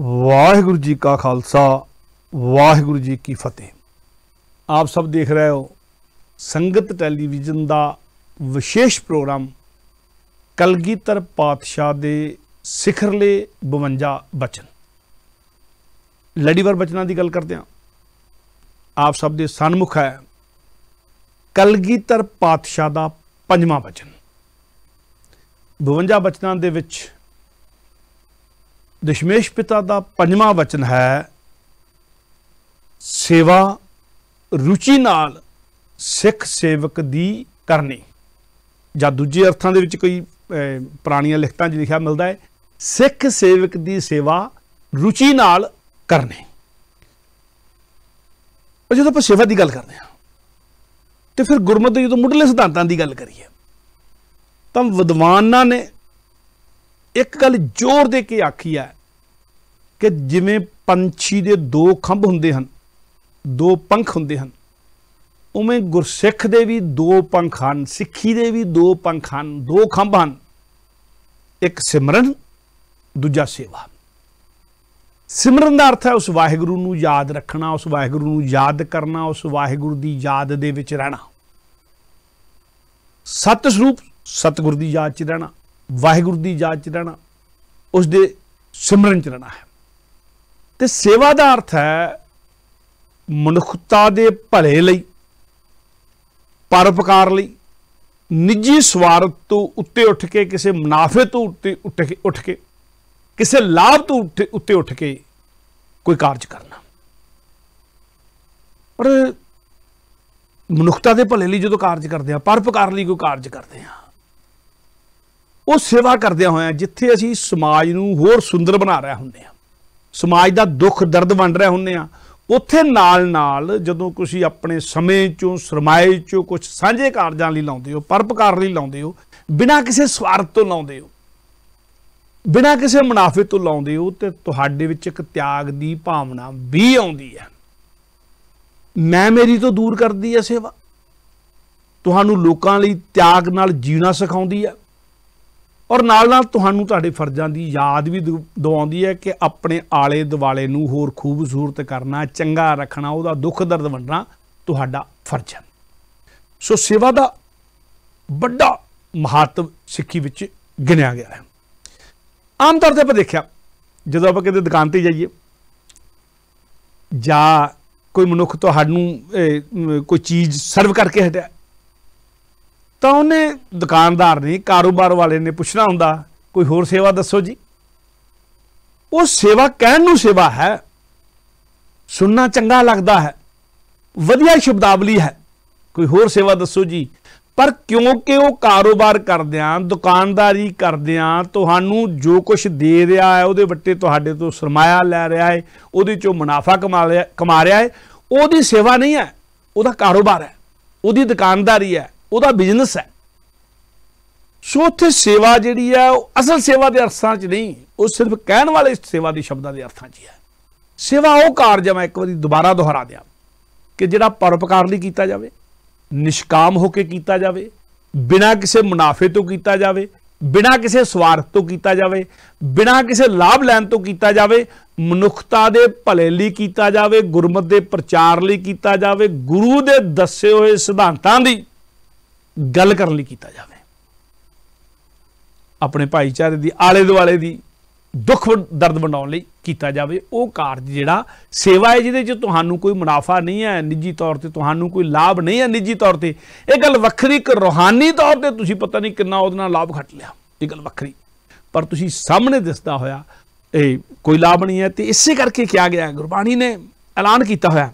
ਵਾਹਿਗੁਰੂ ਜੀ ਕਾ ਖਾਲਸਾ ਵਾਹਿਗੁਰੂ ਜੀ ਕੀ ਫਤਿਹ ਆਪ ਸਭ ਦੇਖ ਰਹੇ ਹੋ ਸੰਗਤ ਟੈਲੀਵਿਜ਼ਨ ਦਾ ਵਿਸ਼ੇਸ਼ ਪ੍ਰੋਗਰਾਮ ਕਲਗੀਧਰ ਪਾਤਸ਼ਾਹ ਦੇ ਸਿਖਰਲੇ 52 ਬਚਨ ਲੜੀਵਰ ਬਚਨਾਂ ਦੀ ਗੱਲ ਕਰਦੇ ਹਾਂ ਆਪ ਸਭ ਦੇ ਸਨਮੁਖ ਹੈ ਕਲਗੀਧਰ ਪਾਤਸ਼ਾਹ ਦਾ ਪੰਜਵਾਂ ਬਚਨ 52 ਬਚਨਾਂ ਦੇ ਵਿੱਚ ਦਸ਼ਮੇਸ਼ ਪਿਤਾ ਦਾ ਪੰਜਵਾਂ ਵਚਨ ਹੈ ਸੇਵਾ ਰੁਚੀ ਨਾਲ ਸਿੱਖ ਸੇਵਕ ਦੀ ਕਰਨੀ ਜਾਂ ਦੂਜੇ ਅਰਥਾਂ ਦੇ ਵਿੱਚ ਕੋਈ ਪੁਰਾਣੀਆਂ ਲਿਖਤਾਂ 'ਚ ਲਿਖਿਆ ਮਿਲਦਾ ਹੈ ਸਿੱਖ ਸੇਵਕ ਦੀ ਸੇਵਾ ਰੁਚੀ ਨਾਲ ਕਰਨੀ ਉਹ ਜਦੋਂ ਆਪਾਂ ਸੇਵਾ ਦੀ ਗੱਲ ਕਰਦੇ ਹਾਂ ਤੇ ਫਿਰ ਗੁਰਮਤਿ ਦੇ ਜਦੋਂ ਮੁੱਢਲੇ ਸਿਧਾਂਤਾਂ ਦੀ ਗੱਲ ਕਰੀਏ ਤਾਂ ਵਿਦਵਾਨਾਂ ਨੇ ਇੱਕ ਗੱਲ ਜ਼ੋਰ ਦੇ ਕੇ ਆਖੀ ਹੈ ਕਿ ਜਿਵੇਂ ਪੰਛੀ ਦੇ ਦੋ ਖੰਭ ਹੁੰਦੇ ਹਨ ਦੋ ਪੰਖ ਹੁੰਦੇ ਹਨ ਉਵੇਂ ਗੁਰਸਿੱਖ ਦੇ ਵੀ ਦੋ ਪੰਖ ਹਨ ਸਿੱਖੀ ਦੇ ਵੀ ਦੋ ਪੰਖ ਹਨ ਦੋ ਖੰਭ ਹਨ ਇੱਕ ਸਿਮਰਨ ਦੂਜਾ ਸੇਵਾ ਸਿਮਰਨ ਦਾ ਅਰਥ ਹੈ ਉਸ ਵਾਹਿਗੁਰੂ ਨੂੰ ਯਾਦ ਰੱਖਣਾ ਉਸ ਵਾਹਿਗੁਰੂ ਨੂੰ ਯਾਦ ਕਰਨਾ ਉਸ ਵਾਹਿਗੁਰੂ ਦੀ ਯਾਦ ਦੇ ਵਿੱਚ ਰਹਿਣਾ ਸਤ ਸਰੂਪ ਸਤਗੁਰ ਦੀ ਯਾਦ 'ਚ ਰਹਿਣਾ ਵਾਹਿਗੁਰੂ ਦੀ ਯਾਦ ਚ ਰਹਿਣਾ ਉਸ ਦੇ ਸਿਮਰਨ ਚ ਰਹਿਣਾ ਹੈ ਤੇ ਸੇਵਾ ਦਾ ਅਰਥ ਹੈ ਮਨੁੱਖਤਾ ਦੇ ਭਲੇ ਲਈ ਪਰਉਪਕਾਰ ਲਈ ਨਿੱਜੀ ਸਵਾਰਥ ਤੋਂ ਉੱਤੇ ਉੱਠ ਕੇ ਕਿਸੇ ਮੁਨਾਫੇ ਤੋਂ ਉੱਤੇ ਉੱਠ ਕੇ ਉੱਠ ਕੇ ਕਿਸੇ ਲਾਭ ਤੋਂ ਉੱਤੇ ਉੱਠ ਕੇ ਕੋਈ ਕਾਰਜ ਕਰਨਾ ਪਰ ਮਨੁੱਖਤਾ ਦੇ ਭਲੇ ਲਈ ਜਦੋਂ ਕਾਰਜ ਕਰਦੇ ਆ ਪਰਉਪਕਾਰ ਲਈ ਕੋਈ ਕਾਰਜ ਕਰਦੇ ਆ ਉਹ ਸੇਵਾ ਕਰਦਿਆਂ ਆ ਜਿੱਥੇ ਅਸੀਂ ਸਮਾਜ ਨੂੰ ਹੋਰ ਸੁੰਦਰ ਬਣਾ ਰਹੇ ਹੁੰਦੇ ਆ ਸਮਾਜ ਦਾ ਦੁੱਖ ਦਰਦ ਵੰਡ ਰਹੇ ਹੁੰਦੇ ਆ ਉੱਥੇ ਨਾਲ ਨਾਲ ਜਦੋਂ ਤੁਸੀਂ ਆਪਣੇ ਸਮੇਂ ਚੋਂ ਸਰਮਾਏ ਚੋਂ ਕੁਝ ਸਾਂਝੇ ਕਾਰਜਾਂ ਲਈ ਲਾਉਂਦੇ ਹੋ ਪਰਪਕਾਰ ਲਈ ਲਾਉਂਦੇ ਹੋ ਬਿਨਾਂ ਕਿਸੇ ਸਵਾਰਥ ਤੋਂ ਲਾਉਂਦੇ ਹੋ ਬਿਨਾਂ ਕਿਸੇ ਮੁਨਾਫੇ ਤੋਂ ਲਾਉਂਦੇ ਹੋ ਤੇ ਤੁਹਾਡੇ ਵਿੱਚ ਇੱਕ ਤਿਆਗ ਦੀ ਭਾਵਨਾ ਵੀ ਆਉਂਦੀ ਹੈ ਮੈਂ ਮੇਰੀ ਤੋਂ ਦੂਰ ਕਰਦੀ ਹੈ ਸੇਵਾ ਤੁਹਾਨੂੰ ਲੋਕਾਂ ਲਈ ਤਿਆਗ ਨਾਲ ਜੀਣਾ ਸਿਖਾਉਂਦੀ ਹੈ ਔਰ ਨਾਲ ਨਾਲ ਤੁਹਾਨੂੰ ਤੁਹਾਡੇ ਫਰਜ਼ਾਂ ਦੀ ਯਾਦ ਵੀ ਦਵਾਉਂਦੀ ਹੈ ਕਿ ਆਪਣੇ ਆਲੇ ਦੁਆਲੇ ਨੂੰ ਹੋਰ ਖੂਬਸੂਰਤ ਕਰਨਾ ਚੰਗਾ ਰੱਖਣਾ ਉਹਦਾ ਦੁੱਖ ਦਰਦ ਵੰਡਣਾ ਤੁਹਾਡਾ ਫਰਜ਼ ਹੈ ਸੋ ਸੇਵਾ ਦਾ ਵੱਡਾ ਮਹੱਤਵ ਸਿੱਖੀ ਵਿੱਚ ਗਿਣਿਆ ਗਿਆ ਹੈ ਆਮ ਤੌਰ ਤੇ ਆਪਾਂ ਦੇਖਿਆ ਜਦੋਂ ਆਪਾਂ ਕਿਤੇ ਦੁਕਾਨ ਤੇ ਜਾਈਏ ਜਾਂ ਕੋਈ ਮਨੁੱਖ ਤੁਹਾਨੂੰ ਕੋਈ ਚੀਜ਼ ਸਰਵ ਕਰਕੇ ਹਟਿਆ ਤਾਂ ਉਹਨੇ ਦੁਕਾਨਦਾਰ ਨੇ ਕਾਰੋਬਾਰ ਵਾਲੇ ਨੇ ਪੁੱਛਣਾ ਹੁੰਦਾ ਕੋਈ ਹੋਰ ਸੇਵਾ ਦੱਸੋ ਜੀ ਉਹ ਸੇਵਾ ਕਹਿਣ ਨੂੰ ਸੇਵਾ ਹੈ ਸੁਣਨਾ ਚੰਗਾ ਲੱਗਦਾ ਹੈ ਵਧੀਆ ਸ਼ਬਦਾਵਲੀ ਹੈ ਕੋਈ ਹੋਰ ਸੇਵਾ ਦੱਸੋ ਜੀ ਪਰ ਕਿਉਂਕਿ ਉਹ ਕਾਰੋਬਾਰ ਕਰਦਿਆਂ ਦੁਕਾਨਦਾਰੀ ਕਰਦਿਆਂ ਤੁਹਾਨੂੰ ਜੋ ਕੁਝ ਦੇ ਰਿਹਾ ਹੈ ਉਹਦੇ ਵੱਟੇ ਤੁਹਾਡੇ ਤੋਂ ਸਰਮਾਇਆ ਲੈ ਰਿਹਾ ਹੈ ਉਹਦੇ ਚੋਂ ਮੁਨਾਫਾ ਕਮਾ ਲਿਆ ਕਮਾ ਰਿਹਾ ਹੈ ਉਹਦੀ ਸੇਵਾ ਨਹੀਂ ਹੈ ਉਹਦਾ ਕਾਰੋਬਾਰ ਹੈ ਉਹਦੀ ਦੁਕਾਨਦਾਰੀ ਹੈ ਉਹਦਾ ਬਿਜ਼ਨਸ ਹੈ ਸੋ ਉੱਥੇ ਸੇਵਾ ਜਿਹੜੀ ਆ ਉਹ ਅਸਲ ਸੇਵਾ ਦੇ ਅਰਥਾਂ 'ਚ ਨਹੀਂ ਉਹ ਸਿਰਫ ਕਹਿਣ ਵਾਲੇ ਸੇਵਾ ਦੇ ਸ਼ਬਦਾਂ ਦੇ ਅਰਥਾਂ 'ਚ ਹੀ ਹੈ ਸੇਵਾ ਉਹ ਕਾਰਜ ਮੈਂ ਇੱਕ ਵਾਰੀ ਦੁਬਾਰਾ ਦੁਹਰਾ ਦਿਆਂ ਕਿ ਜਿਹੜਾ ਪਰਉਪਕਾਰ ਲਈ ਕੀਤਾ ਜਾਵੇ ਨਿਸ਼ਕਾਮ ਹੋ ਕੇ ਕੀਤਾ ਜਾਵੇ ਬਿਨਾ ਕਿਸੇ ਮੁਨਾਫੇ ਤੋਂ ਕੀਤਾ ਜਾਵੇ ਬਿਨਾ ਕਿਸੇ ਸਵਾਰਥ ਤੋਂ ਕੀਤਾ ਜਾਵੇ ਬਿਨਾ ਕਿਸੇ ਲਾਭ ਲੈਣ ਤੋਂ ਕੀਤਾ ਜਾਵੇ ਮਨੁੱਖਤਾ ਦੇ ਭਲੇ ਲਈ ਕੀਤਾ ਜਾਵੇ ਗੁਰਮਤ ਦੇ ਪ੍ਰਚਾਰ ਲਈ ਕੀਤਾ ਜਾਵੇ ਗੁਰੂ ਦੇ ਦੱਸੇ ਹੋਏ ਸਿਧਾਂਤਾਂ ਦੀ ਗੱਲ ਕਰਨ ਲਈ ਕੀਤਾ ਜਾਵੇ ਆਪਣੇ ਭਾਈਚਾਰੇ ਦੀ ਆਲੇ ਦੁਆਲੇ ਦੀ ਦੁੱਖ ਦਰਦ ਵੰਡਾਉਣ ਲਈ ਕੀਤਾ ਜਾਵੇ ਉਹ ਕਾਰਜ ਜਿਹੜਾ ਸੇਵਾ ਹੈ ਜਿਹਦੇ 'ਚ ਤੁਹਾਨੂੰ ਕੋਈ ਮੁਨਾਫਾ ਨਹੀਂ ਹੈ ਨਿੱਜੀ ਤੌਰ ਤੇ ਤੁਹਾਨੂੰ ਕੋਈ ਲਾਭ ਨਹੀਂ ਹੈ ਨਿੱਜੀ ਤੌਰ ਤੇ ਇਹ ਗੱਲ ਵੱਖਰੀ ਇੱਕ ਰੋਹਾਨੀ ਤੌਰ ਤੇ ਤੁਸੀਂ ਪਤਾ ਨਹੀਂ ਕਿੰਨਾ ਉਹਦੇ ਨਾਲ ਲਾਭ ਘਟ ਲਿਆ ਇਹ ਗੱਲ ਵੱਖਰੀ ਪਰ ਤੁਸੀਂ ਸਾਹਮਣੇ ਦਿਸਦਾ ਹੋਇਆ ਇਹ ਕੋਈ ਲਾਭ ਨਹੀਂ ਹੈ ਤੇ ਇਸੇ ਕਰਕੇ ਕਿਹਾ ਗਿਆ ਗੁਰਬਾਣੀ ਨੇ ਐਲਾਨ ਕੀਤਾ ਹੋਇਆ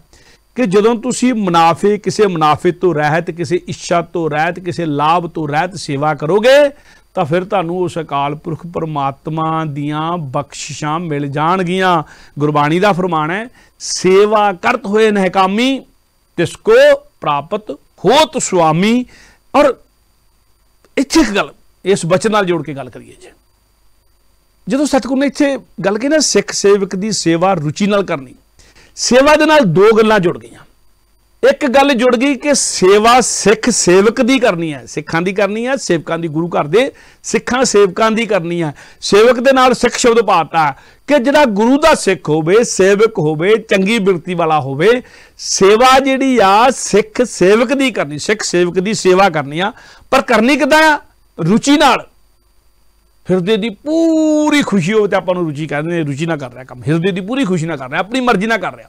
ਕਿ ਜਦੋਂ ਤੁਸੀਂ ਮੁਨਾਫੇ ਕਿਸੇ ਮੁਨਾਫੇ ਤੋਂ ਰਹਿਤ ਕਿਸੇ ਇੱਛਾ ਤੋਂ ਰਹਿਤ ਕਿਸੇ ਲਾਭ ਤੋਂ ਰਹਿਤ ਸੇਵਾ ਕਰੋਗੇ ਤਾਂ ਫਿਰ ਤੁਹਾਨੂੰ ਉਸ ਅਕਾਲ ਪੁਰਖ ਪਰਮਾਤਮਾ ਦੀਆਂ ਬਖਸ਼ਿਸ਼ਾਂ ਮਿਲ ਜਾਣਗੀਆਂ ਗੁਰਬਾਣੀ ਦਾ ਫਰਮਾਨ ਹੈ ਸੇਵਾ ਕਰਤ ਹੋਏ ਨਹਿਕਾਮੀ ਤਿਸ ਕੋ ਪ੍ਰਾਪਤ ਹੋਤ ਸੁਆਮੀ ਔਰ ਇੱਥੇ ਗੱਲ ਇਸ ਬਚਨ ਨਾਲ ਜੋੜ ਕੇ ਗੱਲ ਕਰੀਏ ਜੀ ਜਦੋਂ ਸਤਿਗੁਰ ਨੇ ਇੱਥੇ ਗੱਲ ਕਹੀ ਨਾ ਸਿੱਖ ਸੇਵਕ ਦੀ ਸੇਵਾ ਰੁਚੀ ਨਾਲ ਕਰਨੀ ਸੇਵਾ ਦੇ ਨਾਲ ਦੋ ਗੱਲਾਂ ਜੁੜ ਗਈਆਂ ਇੱਕ ਗੱਲ ਜੁੜ ਗਈ ਕਿ ਸੇਵਾ ਸਿੱਖ ਸੇਵਕ ਦੀ ਕਰਨੀ ਹੈ ਸਿੱਖਾਂ ਦੀ ਕਰਨੀ ਹੈ ਸੇਵਕਾਂ ਦੀ ਗੁਰੂ ਘਰ ਦੇ ਸਿੱਖਾਂ ਸੇਵਕਾਂ ਦੀ ਕਰਨੀ ਹੈ ਸੇਵਕ ਦੇ ਨਾਲ ਸਿੱਖ ਸ਼ਬਦ ਪਾਤਾ ਕਿ ਜਿਹੜਾ ਗੁਰੂ ਦਾ ਸਿੱਖ ਹੋਵੇ ਸੇਵਕ ਹੋਵੇ ਚੰਗੀ ਬਿਰਤੀ ਵਾਲਾ ਹੋਵੇ ਸੇਵਾ ਜਿਹੜੀ ਆ ਸਿੱਖ ਸੇਵਕ ਦੀ ਕਰਨੀ ਸਿੱਖ ਸੇਵਕ ਦੀ ਸੇਵਾ ਕਰਨੀ ਆ ਪਰ ਕਰਨੀ ਕਿਦਾਂ ਆ ਰੁਚੀ ਨਾਲ ਹਿਰਦੇ ਦੀ ਪੂਰੀ ਖੁਸ਼ੀ ਹੋਵੇ ਤੇ ਆਪਾਂ ਨੂੰ ਰੁਚੀ ਕਹਿੰਦੇ ਨੇ ਰੁਚੀ ਨਾ ਕਰ ਰਿਹਾ ਕੰਮ ਹਿਰਦੇ ਦੀ ਪੂਰੀ ਖੁਸ਼ੀ ਨਾ ਕਰ ਰਿਹਾ ਆਪਣੀ ਮਰਜ਼ੀ ਨਾਲ ਕਰ ਰਿਹਾ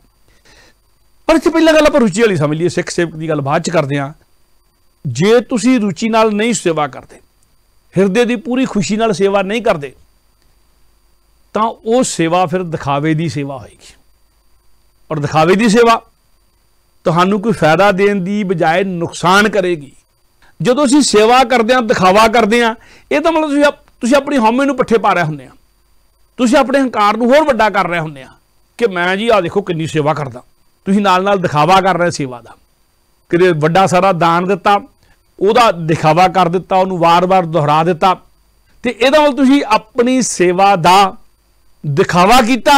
ਪਰ ਇਸ ਪਹਿਲਾਂ ਗੱਲ ਆਪਾਂ ਰੁਚੀ ਵਾਲੀ ਸਮਝ ਲਈਏ ਸਿੱਖ ਸੇਵਕ ਦੀ ਗੱਲ ਬਾਅਦ ਚ ਕਰਦੇ ਆ ਜੇ ਤੁਸੀਂ ਰੁਚੀ ਨਾਲ ਨਹੀਂ ਸੇਵਾ ਕਰਦੇ ਹਿਰਦੇ ਦੀ ਪੂਰੀ ਖੁਸ਼ੀ ਨਾਲ ਸੇਵਾ ਨਹੀਂ ਕਰਦੇ ਤਾਂ ਉਹ ਸੇਵਾ ਫਿਰ ਦਿਖਾਵੇ ਦੀ ਸੇਵਾ ਹੋਏਗੀ ਔਰ ਦਿਖਾਵੇ ਦੀ ਸੇਵਾ ਤੁਹਾਨੂੰ ਕੋਈ ਫਾਇਦਾ ਦੇਣ ਦੀ ਬਜਾਏ ਨੁਕਸਾਨ ਕਰੇਗੀ ਜਦੋਂ ਅਸੀਂ ਸੇਵਾ ਕਰਦੇ ਆ ਦਿਖਾਵਾ ਕਰਦੇ ਆ ਇਹ ਤਾਂ ਮਤਲਬ ਤੁਸੀਂ ਤੁਸੀਂ ਆਪਣੀ ਹਉਮੈ ਨੂੰ ਪੱਠੇ ਪਾ ਰਹੇ ਹੁੰਦੇ ਆ ਤੁਸੀਂ ਆਪਣੇ ਹੰਕਾਰ ਨੂੰ ਹੋਰ ਵੱਡਾ ਕਰ ਰਹੇ ਹੁੰਦੇ ਆ ਕਿ ਮੈਂ ਜੀ ਆ ਦੇਖੋ ਕਿੰਨੀ ਸੇਵਾ ਕਰਦਾ ਤੁਸੀਂ ਨਾਲ ਨਾਲ ਦਿਖਾਵਾ ਕਰ ਰਹੇ ਸੇਵਾ ਦਾ ਕਿ ਵੱਡਾ ਸਾਰਾ ਦਾਨ ਦਿੱਤਾ ਉਹਦਾ ਦਿਖਾਵਾ ਕਰ ਦਿੱਤਾ ਉਹਨੂੰ ਵਾਰ-ਵਾਰ ਦੁਹਰਾ ਦਿੱਤਾ ਤੇ ਇਹਦਾ ਮਤਲਬ ਤੁਸੀਂ ਆਪਣੀ ਸੇਵਾ ਦਾ ਦਿਖਾਵਾ ਕੀਤਾ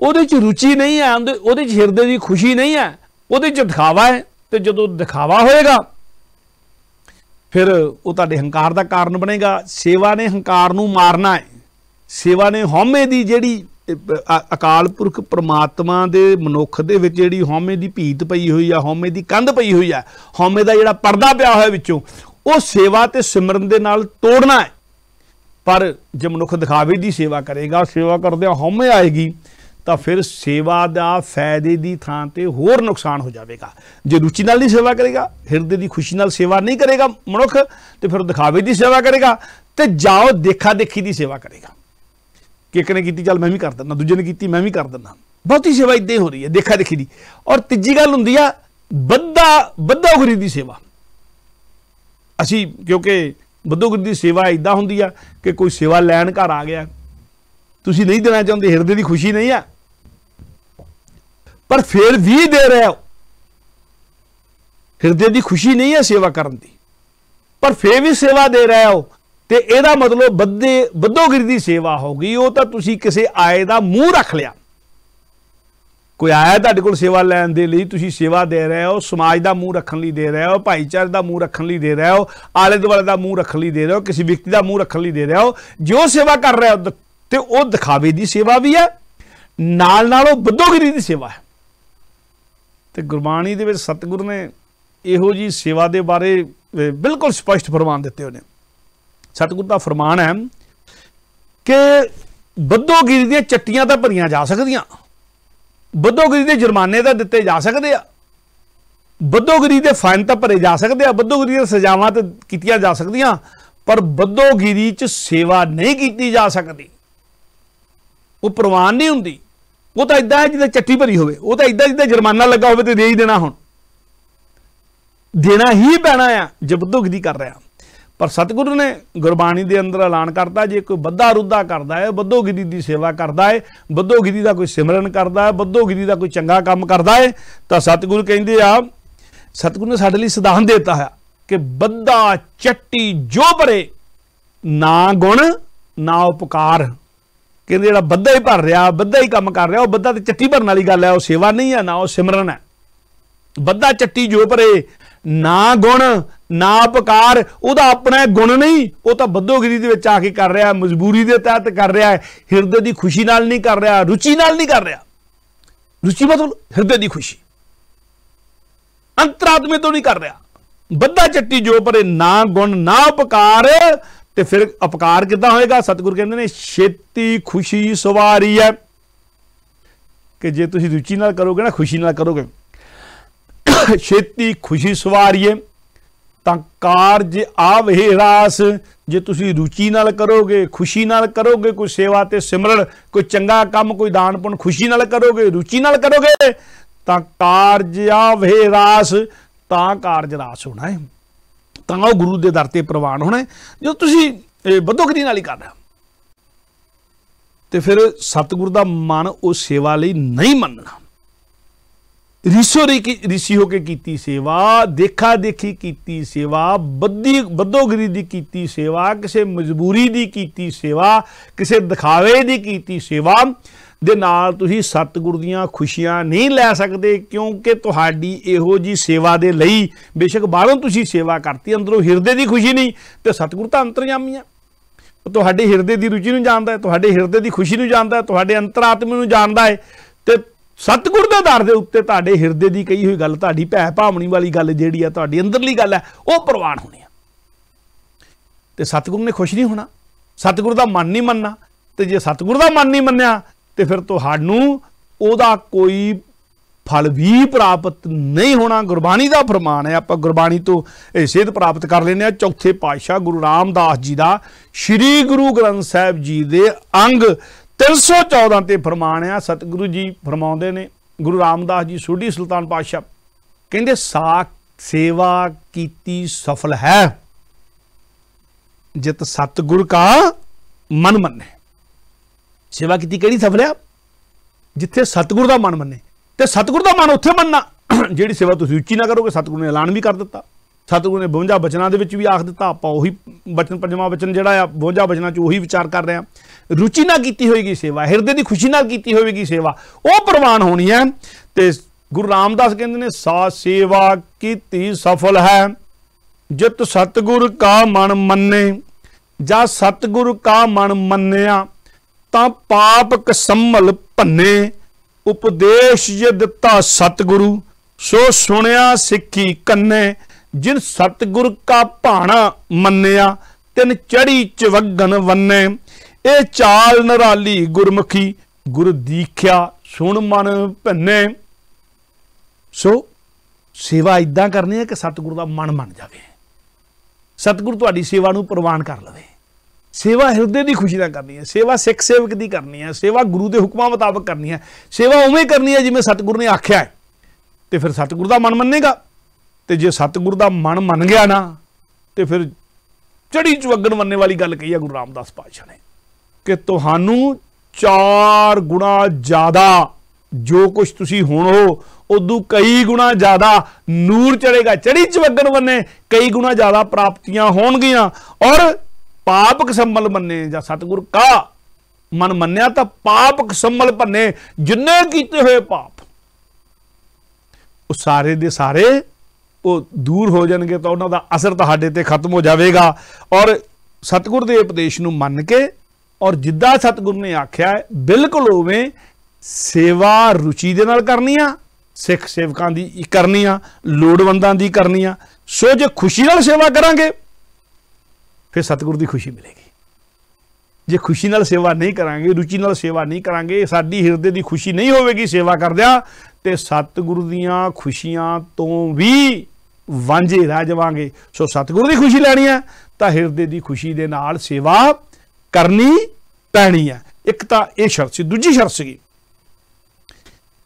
ਉਹਦੇ 'ਚ ਰੁਚੀ ਨਹੀਂ ਹੈ ਉਹਦੇ 'ਚ ਹਿਰਦੇ ਦੀ ਖੁਸ਼ੀ ਨਹੀਂ ਹੈ ਉਹਦੇ 'ਚ ਦਿਖਾਵਾ ਹੈ ਤੇ ਜਦੋਂ ਦਿਖਾਵਾ ਹੋਏਗਾ ਫਿਰ ਉਹ ਤੁਹਾਡੇ ਹੰਕਾਰ ਦਾ ਕਾਰਨ ਬਣੇਗਾ ਸੇਵਾ ਨੇ ਹੰਕਾਰ ਨੂੰ ਮਾਰਨਾ ਹੈ ਸੇਵਾ ਨੇ ਹਉਮੈ ਦੀ ਜਿਹੜੀ ਅਕਾਲ ਪੁਰਖ ਪ੍ਰਮਾਤਮਾ ਦੇ ਮਨੁੱਖ ਦੇ ਵਿੱਚ ਜਿਹੜੀ ਹਉਮੈ ਦੀ ਭੀਤ ਪਈ ਹੋਈ ਆ ਹਉਮੈ ਦੀ ਕੰਧ ਪਈ ਹੋਈ ਆ ਹਉਮੈ ਦਾ ਜਿਹੜਾ ਪਰਦਾ ਪਿਆ ਹੋਇਆ ਵਿੱਚੋਂ ਉਹ ਸੇਵਾ ਤੇ ਸਿਮਰਨ ਦੇ ਨਾਲ ਤੋੜਨਾ ਹੈ ਪਰ ਜੇ ਮਨੁੱਖ ਦਿਖਾਵੇ ਦੀ ਸੇਵਾ ਕਰੇਗਾ ਸੇਵਾ ਕਰਦੇ ਹਉਮੈ ਆਏਗੀ ਤਾਂ ਫਿਰ ਸੇਵਾ ਦਾ ਫਾਇਦੇ ਦੀ ਥਾਂ ਤੇ ਹੋਰ ਨੁਕਸਾਨ ਹੋ ਜਾਵੇਗਾ ਜੇ ਰੁਚੀ ਨਾਲ ਨਹੀਂ ਸੇਵਾ ਕਰੇਗਾ ਹਿਰਦੇ ਦੀ ਖੁਸ਼ੀ ਨਾਲ ਸੇਵਾ ਨਹੀਂ ਕਰੇਗਾ ਮਨੁੱਖ ਤੇ ਫਿਰ ਦਿਖਾਵੇ ਦੀ ਸੇਵਾ ਕਰੇਗਾ ਤੇ ਜਾਓ ਦੇਖਾ ਦੇਖੀ ਦੀ ਸੇਵਾ ਕਰੇਗਾ ਕਿ ਇੱਕ ਨੇ ਕੀਤੀ ਚੱਲ ਮੈਂ ਵੀ ਕਰ ਦਿੰਦਾ ਦੂਜੇ ਨੇ ਕੀਤੀ ਮੈਂ ਵੀ ਕਰ ਦਿੰਦਾ ਬਹੁਤੀ ਸੇਵਾ ਇਦਾਂ ਹੋ ਰਹੀ ਹੈ ਦੇਖਾ ਦੇਖੀ ਦੀ ਔਰ ਤੀਜੀ ਗੱਲ ਹੁੰਦੀ ਆ ਬੱਦਾ ਗੁਰੀ ਦੀ ਸੇਵਾ ਅਸੀਂ ਕਿਉਂਕਿ ਗੁਰੀ ਦੀ ਸੇਵਾ ਇਦਾਂ ਹੁੰਦੀ ਆ ਕਿ ਕੋਈ ਸੇਵਾ ਲੈਣ ਘਰ ਆ ਗਿਆ ਤੁਸੀਂ ਨਹੀਂ ਦੇਣਾ ਚਾਹੁੰਦੇ ਹਿਰਦੇ ਦੀ ਖੁਸ਼ੀ ਨਹੀਂ ਆ ਪਰ ਫਿਰ ਵੀ ਦੇ ਰਹੇ ਹੋ ਹਿਰਦੇ ਦੀ ਖੁਸ਼ੀ ਨਹੀਂ ਹੈ ਸੇਵਾ ਕਰਨ ਦੀ ਪਰ ਫਿਰ ਵੀ ਸੇਵਾ ਦੇ ਰਹੇ ਹੋ ਤੇ ਇਹਦਾ ਮਤਲਬ ਬੱਦੇ ਬੱਦੋਗਰੀ ਦੀ ਸੇਵਾ ਹੋ ਗਈ ਉਹ ਤਾਂ ਤੁਸੀਂ ਕਿਸੇ ਆਏ ਦਾ ਮੂੰਹ ਰੱਖ ਲਿਆ ਕੋਈ ਆਇਆ ਤੁਹਾਡੇ ਕੋਲ ਸੇਵਾ ਲੈਣ ਦੇ ਲਈ ਤੁਸੀਂ ਸੇਵਾ ਦੇ ਰਹੇ ਹੋ ਸਮਾਜ ਦਾ ਮੂੰਹ ਰੱਖਣ ਲਈ ਦੇ ਰਹੇ ਹੋ ਭਾਈਚਾਰੇ ਦਾ ਮੂੰਹ ਰੱਖਣ ਲਈ ਦੇ ਰਹੇ ਹੋ ਆਲੇ ਦੁਆਲੇ ਦਾ ਮੂੰਹ ਰੱਖਣ ਲਈ ਦੇ ਰਹੇ ਹੋ ਕਿਸੇ ਵਿਅਕਤੀ ਦਾ ਮੂੰਹ ਰੱਖਣ ਲਈ ਦੇ ਰਹੇ ਹੋ ਜੋ ਸੇਵਾ ਕਰ ਰਹੇ ਹੋ ਤੇ ਉਹ ਦਿਖਾਵੇ ਦੀ ਸੇਵਾ ਵੀ ਹੈ ਨਾਲ ਨਾਲ ਉਹ ਬਦੋਗਰੀ ਦੀ ਸੇਵਾ ਹੈ ਤੇ ਗੁਰਬਾਣੀ ਦੇ ਵਿੱਚ ਸਤਿਗੁਰ ਨੇ ਇਹੋ ਜੀ ਸੇਵਾ ਦੇ ਬਾਰੇ ਬਿਲਕੁਲ ਸਪਸ਼ਟ ਫਰਮਾਨ ਦਿੱਤੇ ਉਹਨੇ ਸਤਿਗੁਰ ਦਾ ਫਰਮਾਨ ਹੈ ਕਿ ਬੱਦੋਗਿਰੀ ਦੀਆਂ ਚੱਟੀਆਂ ਤਾਂ ਭਰੀਆਂ ਜਾ ਸਕਦੀਆਂ ਬੱਦੋਗਿਰੀ ਦੇ ਜੁਰਮਾਨੇ ਤਾਂ ਦਿੱਤੇ ਜਾ ਸਕਦੇ ਆ ਬੱਦੋਗਿਰੀ ਦੇ ਫਾਈਨ ਤਾਂ ਭਰੇ ਜਾ ਸਕਦੇ ਆ ਬੱਦੋਗਿਰੀ ਦੀਆਂ ਸਜ਼ਾਵਾਂ ਤਾਂ ਕੀਤੀਆਂ ਜਾ ਸਕਦੀਆਂ ਪਰ ਬੱਦੋਗਿਰੀ 'ਚ ਸੇਵਾ ਨਹੀਂ ਕੀਤੀ ਜਾ ਸਕਦੀ ਉਹ ਪ੍ਰਵਾਨ ਨਹੀਂ ਹੁੰਦੀ ਉਹ ਤਾਂ ਇਦਾਂ ਹੈ ਜਿੱਦਾਂ ਚੱਟੀ ਭਰੀ ਹੋਵੇ ਉਹ ਤਾਂ ਇਦਾਂ ਜਿੱਦਾਂ ਜੁਰਮਾਨਾ ਲੱਗਾ ਹੋਵੇ ਤੇ ਦੇ ਹੀ ਦੇਣਾ ਹੁਣ ਦੇਣਾ ਹੀ ਪੈਣਾ ਆ ਜਬਦੁਗ ਦੀ ਕਰ ਰਿਹਾ ਪਰ ਸਤਿਗੁਰੂ ਨੇ ਗੁਰਬਾਣੀ ਦੇ ਅੰਦਰ ਐਲਾਨ ਕਰਤਾ ਜੇ ਕੋਈ ਬੱਧਾ ਰੁੱਧਾ ਕਰਦਾ ਹੈ ਬੱਧੋਗਿਰੀ ਦੀ ਸੇਵਾ ਕਰਦਾ ਹੈ ਬੱਧੋਗਿਰੀ ਦਾ ਕੋਈ ਸਿਮਰਨ ਕਰਦਾ ਹੈ ਬੱਧੋਗਿਰੀ ਦਾ ਕੋਈ ਚੰਗਾ ਕੰਮ ਕਰਦਾ ਹੈ ਤਾਂ ਸਤਿਗੁਰੂ ਕਹਿੰਦੇ ਆ ਸਤਿਗੁਰੂ ਨੇ ਸਾਡੇ ਲਈ ਸਿਧਾਂਤ ਦਿੱਤਾ ਹੈ ਕਿ ਬੱਧਾ ਚੱਟੀ ਜੋ ਭਰੇ ਨਾ ਗੁਣ ਨਾ ਉਪਕਾਰ ਕਹਿੰਦੇ ਜਿਹੜਾ ਬੱਧਾ ਹੀ ਭਰ ਰਿਹਾ ਬੱਧਾ ਹੀ ਕੰਮ ਕਰ ਰਿਹਾ ਉਹ ਬੱਧਾ ਤੇ ਚੱਟੀ ਭਰਨ ਵਾਲੀ ਗੱਲ ਹੈ ਉਹ ਸੇਵਾ ਨਹੀਂ ਹੈ ਨਾ ਉਹ ਸਿਮਰਨ ਹੈ ਬੱਧਾ ਚੱਟੀ ਜੋ ਭਰੇ ਨਾ ਗੁਣ ਨਾ ਉਪਕਾਰ ਉਹਦਾ ਆਪਣਾ ਗੁਣ ਨਹੀਂ ਉਹ ਤਾਂ ਬੱਦੋਗਰੀ ਦੇ ਵਿੱਚ ਆ ਕੇ ਕਰ ਰਿਹਾ ਮਜਬੂਰੀ ਦੇ ਤਹਿਤ ਕਰ ਰਿਹਾ ਹੈ ਹਿਰਦੇ ਦੀ ਖੁਸ਼ੀ ਨਾਲ ਨਹੀਂ ਕਰ ਰਿਹਾ ਰੁਚੀ ਨਾਲ ਨਹੀਂ ਕਰ ਰਿਹਾ ਰੁਚੀ ਮਤਲਬ ਹਿਰਦੇ ਦੀ ਖੁਸ਼ੀ ਅੰਤਰਾਤਮੇ ਤੋਂ ਨਹੀਂ ਕਰ ਰਿਹਾ ਬੱਧਾ ਚੱਟੀ ਜੋ ਪਰੇ ਨਾ ਗੁਣ ਨਾ ਉਪਕਾਰ ਤੇ ਫਿਰ ਅਪਕਾਰ ਕਿੱਦਾਂ ਹੋਏਗਾ ਸਤਿਗੁਰ ਕਹਿੰਦੇ ਨੇ ਛੇਤੀ ਖੁਸ਼ੀ ਸਵਾਰੀ ਹੈ ਕਿ ਜੇ ਤੁਸੀਂ ਰੁਚੀ ਨਾਲ ਕਰੋਗੇ ਨਾ ਖੁਸ਼ੀ ਨਾਲ ਕਰੋਗੇ ਛੇਤੀ ਖੁਸ਼ੀ ਸਵਾਰੀ ਹੈ ਤਾਂ ਕਾਰਜ ਆਵੇ ਰਾਸ ਜੇ ਤੁਸੀਂ ਰੁਚੀ ਨਾਲ ਕਰੋਗੇ ਖੁਸ਼ੀ ਨਾਲ ਕਰੋਗੇ ਕੋਈ ਸੇਵਾ ਤੇ ਸਿਮਰਨ ਕੋਈ ਚੰਗਾ ਕੰਮ ਕੋਈ ਦਾਨ ਪੁੰਨ ਖੁਸ਼ੀ ਨਾਲ ਕਰੋਗੇ ਰੁਚੀ ਨਾਲ ਕਰੋਗੇ ਤਾਂ ਕਾਰਜ ਆਵੇ ਰਾਸ ਤਾਂ ਕਾਰਜ ਰਾਸ ਹੋਣਾ ਹੈ ਤਾਂ ਉਹ ਗੁਰੂ ਦੇ ਦਰ ਤੇ ਪ੍ਰਵਾਨ ਹੋਣਾ ਜੇ ਤੁਸੀਂ ਬਦੋਗਰੀ ਨਾਲ ਹੀ ਕਰਨਾ ਤੇ ਫਿਰ ਸਤਿਗੁਰ ਦਾ ਮਨ ਉਹ ਸੇਵਾ ਲਈ ਨਹੀਂ ਮੰਨਣਾ ਰਿਸ਼ੋ ਰਿਸ਼ੀ ਹੋ ਕੇ ਕੀਤੀ ਸੇਵਾ ਦੇਖਾ ਦੇਖੀ ਕੀਤੀ ਸੇਵਾ ਬੱਦੀ ਬੱਦੋਗਰੀ ਦੀ ਕੀਤੀ ਸੇਵਾ ਕਿਸੇ ਮਜਬੂਰੀ ਦੀ ਕੀਤੀ ਸੇਵਾ ਕਿਸੇ ਦਿਖਾਵੇ ਦੀ ਕੀਤੀ ਸੇਵਾ ਦੇ ਨਾਲ ਤੁਸੀਂ ਸਤਿਗੁਰ ਦੀਆਂ ਖੁਸ਼ੀਆਂ ਨਹੀਂ ਲੈ ਸਕਦੇ ਕਿਉਂਕਿ ਤੁਹਾਡੀ ਇਹੋ ਜੀ ਸੇਵਾ ਦੇ ਲਈ ਬੇਸ਼ੱਕ ਬਾਹਰੋਂ ਤੁਸੀਂ ਸੇਵਾ ਕਰਤੀ ਅੰਦਰੋਂ ਹਿਰਦੇ ਦੀ ਖੁਸ਼ੀ ਨਹੀਂ ਤੇ ਸਤਿਗੁਰ ਤਾਂ ਅੰਤਰਜਾਮੀ ਆ ਤੁਹਾਡੇ ਹਿਰਦੇ ਦੀ ਰੁਚੀ ਨੂੰ ਜਾਣਦਾ ਹੈ ਤੁਹਾਡੇ ਹਿਰਦੇ ਦੀ ਖੁਸ਼ੀ ਨੂੰ ਜਾਣਦਾ ਹੈ ਤੁਹਾਡੇ ਅੰਤਰਾਤਮਾ ਨੂੰ ਜਾਣਦਾ ਹੈ ਤੇ ਸਤਿਗੁਰ ਦੇ ਦਰ ਦੇ ਉੱਤੇ ਤੁਹਾਡੇ ਹਿਰਦੇ ਦੀ ਕਹੀ ਹੋਈ ਗੱਲ ਤੁਹਾਡੀ ਭੈ ਭਾਵਣੀ ਵਾਲੀ ਗੱਲ ਜਿਹੜੀ ਆ ਤੁਹਾਡੀ ਅੰਦਰਲੀ ਗੱਲ ਹੈ ਉਹ ਪ੍ਰਵਾਨ ਹੋਣੀ ਆ ਤੇ ਸਤਿਗੁਰ ਨੇ ਖੁਸ਼ ਨਹੀਂ ਹੋਣਾ ਸਤਿਗੁਰ ਦਾ ਮਨ ਨਹੀਂ ਮੰਨਣਾ ਤੇ ਜੇ ਸਤਿਗੁਰ ਦਾ ਮਨ ਨਹੀਂ ਮੰਨਿਆ ਤੇ ਫਿਰ ਤੁਹਾਨੂੰ ਉਹਦਾ ਕੋਈ ਫਲ ਵੀ ਪ੍ਰਾਪਤ ਨਹੀਂ ਹੋਣਾ ਗੁਰਬਾਣੀ ਦਾ ਫਰਮਾਨ ਹੈ ਆਪਾਂ ਗੁਰਬਾਣੀ ਤੋਂ ਇਹ ਸਿੱਧ ਪ੍ਰਾਪਤ ਕਰ ਲੈਨੇ ਆ ਚੌਥੇ ਪਾਤਸ਼ਾਹ ਗੁਰੂ ਰਾਮਦਾਸ ਜੀ ਦਾ ਸ੍ਰੀ ਗੁਰੂ ਗ੍ਰੰਥ ਸਾਹਿਬ ਜੀ ਦੇ ਅੰਗ 314 ਤੇ ਫਰਮਾਨ ਆ ਸਤਿਗੁਰੂ ਜੀ ਫਰਮਾਉਂਦੇ ਨੇ ਗੁਰੂ ਰਾਮਦਾਸ ਜੀ ਸੁੱਢੀ ਸੁਲਤਾਨ ਪਾਤਸ਼ਾਹ ਕਹਿੰਦੇ ਸਾਖ ਸੇਵਾ ਕੀਤੀ ਸਫਲ ਹੈ ਜਿਤ ਸਤਿਗੁਰ ਕਾ ਮਨ ਮੰਨੇ ਸੇਵਾ ਕੀਤੀ ਕਿਹੜੀ ਸਫਲਿਆ ਜਿੱਥੇ ਸਤਿਗੁਰ ਦਾ ਮਨ ਮੰਨੇ ਤੇ ਸਤਿਗੁਰ ਦਾ ਮਨ ਉੱਥੇ ਮੰਨਣਾ ਜਿਹੜੀ ਸੇਵਾ ਤੁਸੀਂ ਉੱਚੀ ਨਾ ਕਰੋਗੇ ਸਤਿਗੁਰ ਨੇ ਐਲਾਨ ਵੀ ਕਰ ਦਿੱਤਾ ਸਤਿਗੁਰ ਨੇ 52 ਬਚਨਾਂ ਦੇ ਵਿੱਚ ਵੀ ਆਖ ਦਿੱਤਾ ਆਪਾਂ ਉਹੀ ਬਚਨ ਪੰਜਵਾਂ ਬਚਨ ਜਿਹੜਾ ਆ 52 ਬਚਨਾਂ 'ਚ ਉਹੀ ਵਿਚਾਰ ਕਰ ਰਹੇ ਆ ਰੁਚੀ ਨਾਲ ਕੀਤੀ ਹੋਏਗੀ ਸੇਵਾ ਹਿਰਦੇ ਦੀ ਖੁਸ਼ੀ ਨਾਲ ਕੀਤੀ ਹੋਏਗੀ ਸੇਵਾ ਉਹ ਪ੍ਰਵਾਨ ਹੋਣੀ ਹੈ ਤੇ ਗੁਰੂ ਰਾਮਦਾਸ ਕਹਿੰਦੇ ਨੇ ਸਾ ਸੇਵਾ ਕੀਤੀ ਸਫਲ ਹੈ ਜਿਤ ਸਤਿਗੁਰ ਕਾ ਮਨ ਮੰਨੇ ਜਾਂ ਸਤਿਗੁਰ ਕਾ ਮਨ ਮੰਨਿਆ ਤਾਂ ਪਾਪ ਕਸਮਲ ਭੰਨੇ ਉਪਦੇਸ਼ ਜੇ ਦਿੱਤਾ ਸਤਿਗੁਰੂ ਸੋ ਸੁਣਿਆ ਸਿੱਖੀ ਕੰਨੇ ਜਿਨ ਸਤਿਗੁਰ ਕਾ ਭਾਣਾ ਮੰਨਿਆ ਤਿਨ ਚੜੀ ਚਵਗਨ ਵੰਨੇ ਇਹ ਚਾਲ ਨਰਾਲੀ ਗੁਰਮੁਖੀ ਗੁਰ ਦੀਖਿਆ ਸੁਣ ਮਨ ਭੰਨੇ ਸੋ ਸੇਵਾ ਇਦਾਂ ਕਰਨੀ ਹੈ ਕਿ ਸਤਿਗੁਰ ਦਾ ਮਨ ਮੰਨ ਜਾਵੇ ਸਤਿਗੁਰ ਤੁਹਾਡੀ ਸੇਵਾ ਨੂੰ ਪ੍ਰਵਾਨ ਕਰ ਲਵੇ ਸੇਵਾ ਹਿਰਦੇ ਦੀ ਖੁਸ਼ੀ ਨਾਲ ਕਰਨੀ ਹੈ ਸੇਵਾ ਸਿੱਖ ਸੇਵਕ ਦੀ ਕਰਨੀ ਹੈ ਸੇਵਾ ਗੁਰੂ ਦੇ ਹੁਕਮਾਂ ਮੁਤਾਬਕ ਕਰਨੀ ਹੈ ਸੇਵਾ ਉਵੇਂ ਕਰਨੀ ਹੈ ਜਿਵੇਂ ਸਤਿਗੁਰ ਨੇ ਆਖਿਆ ਹੈ ਤੇ ਫਿਰ ਸਤਿਗੁਰ ਦਾ ਮਨ ਮੰਨੇਗਾ ਤੇ ਜੇ ਸਤਿਗੁਰ ਦਾ ਮਨ ਮੰਨ ਗਿਆ ਨਾ ਤੇ ਫਿਰ ਚੜੀ ਚਵਗਣ ਮੰਨੇ ਵਾਲੀ ਗੱਲ ਕਹੀ ਹੈ ਗੁਰੂ ਰਾਮਦਾਸ ਪਾਤਸ਼ਾਹ ਨੇ ਕਿ ਤੁਹਾਨੂੰ ਚਾਰ ਗੁਣਾ ਜ਼ਿਆਦਾ ਜੋ ਕੁਝ ਤੁਸੀਂ ਹੁਣ ਹੋ ਉਦੋਂ ਕਈ ਗੁਣਾ ਜ਼ਿਆਦਾ ਨੂਰ ਚੜੇਗਾ ਚੜੀ ਚਵਗਣ ਬੰਨੇ ਕਈ ਗੁਣਾ ਜ਼ਿਆਦਾ ਪ੍ਰਾਪਤੀਆਂ ਹੋਣਗੀਆਂ ਔਰ ਪਾਪਕ ਸੰਮਲ ਮੰਨੇ ਜਾਂ ਸਤਗੁਰ ਕਾ ਮਨ ਮੰਨਿਆ ਤਾਂ ਪਾਪਕ ਸੰਮਲ ਭੰਨੇ ਜਿੰਨੇ ਕੀਤੇ ਹੋਏ ਪਾਪ ਉਹ ਸਾਰੇ ਦੇ ਸਾਰੇ ਉਹ ਦੂਰ ਹੋ ਜਾਣਗੇ ਤਾਂ ਉਹਨਾਂ ਦਾ ਅਸਰ ਤੁਹਾਡੇ ਤੇ ਖਤਮ ਹੋ ਜਾਵੇਗਾ ਔਰ ਸਤਗੁਰ ਦੇ ਉਪਦੇਸ਼ ਨੂੰ ਮੰਨ ਕੇ ਔਰ ਜਿੱਦਾਂ ਸਤਗੁਰ ਨੇ ਆਖਿਆ ਹੈ ਬਿਲਕੁਲ ਉਵੇਂ ਸੇਵਾ ਰੁਚੀ ਦੇ ਨਾਲ ਕਰਨੀ ਆ ਸਿੱਖ ਸੇਵਕਾਂ ਦੀ ਕਰਨੀ ਆ ਲੋੜਵੰਦਾਂ ਦੀ ਕਰਨੀ ਆ ਸੋ ਜੇ ਖੁਸ਼ੀ ਨਾਲ ਸੇਵਾ ਕਰਾਂਗੇ ਫਿਰ ਸਤਿਗੁਰੂ ਦੀ ਖੁਸ਼ੀ ਮਿਲੇਗੀ ਜੇ ਖੁਸ਼ੀ ਨਾਲ ਸੇਵਾ ਨਹੀਂ ਕਰਾਂਗੇ ਰੁਚੀ ਨਾਲ ਸੇਵਾ ਨਹੀਂ ਕਰਾਂਗੇ ਸਾਡੀ ਹਿਰਦੇ ਦੀ ਖੁਸ਼ੀ ਨਹੀਂ ਹੋਵੇਗੀ ਸੇਵਾ ਕਰਦਿਆਂ ਤੇ ਸਤਿਗੁਰੂ ਦੀਆਂ ਖੁਸ਼ੀਆਂ ਤੋਂ ਵੀ ਵਾਂਝੇ ਰਹਿ ਜਾਵਾਂਗੇ ਸੋ ਸਤਿਗੁਰੂ ਦੀ ਖੁਸ਼ੀ ਲੈਣੀ ਹੈ ਤਾਂ ਹਿਰਦੇ ਦੀ ਖੁਸ਼ੀ ਦੇ ਨਾਲ ਸੇਵਾ ਕਰਨੀ ਪੈਣੀ ਹੈ ਇੱਕ ਤਾਂ ਇਹ ਸ਼ਰਤ ਸੀ ਦੂਜੀ ਸ਼ਰਤ ਸੀ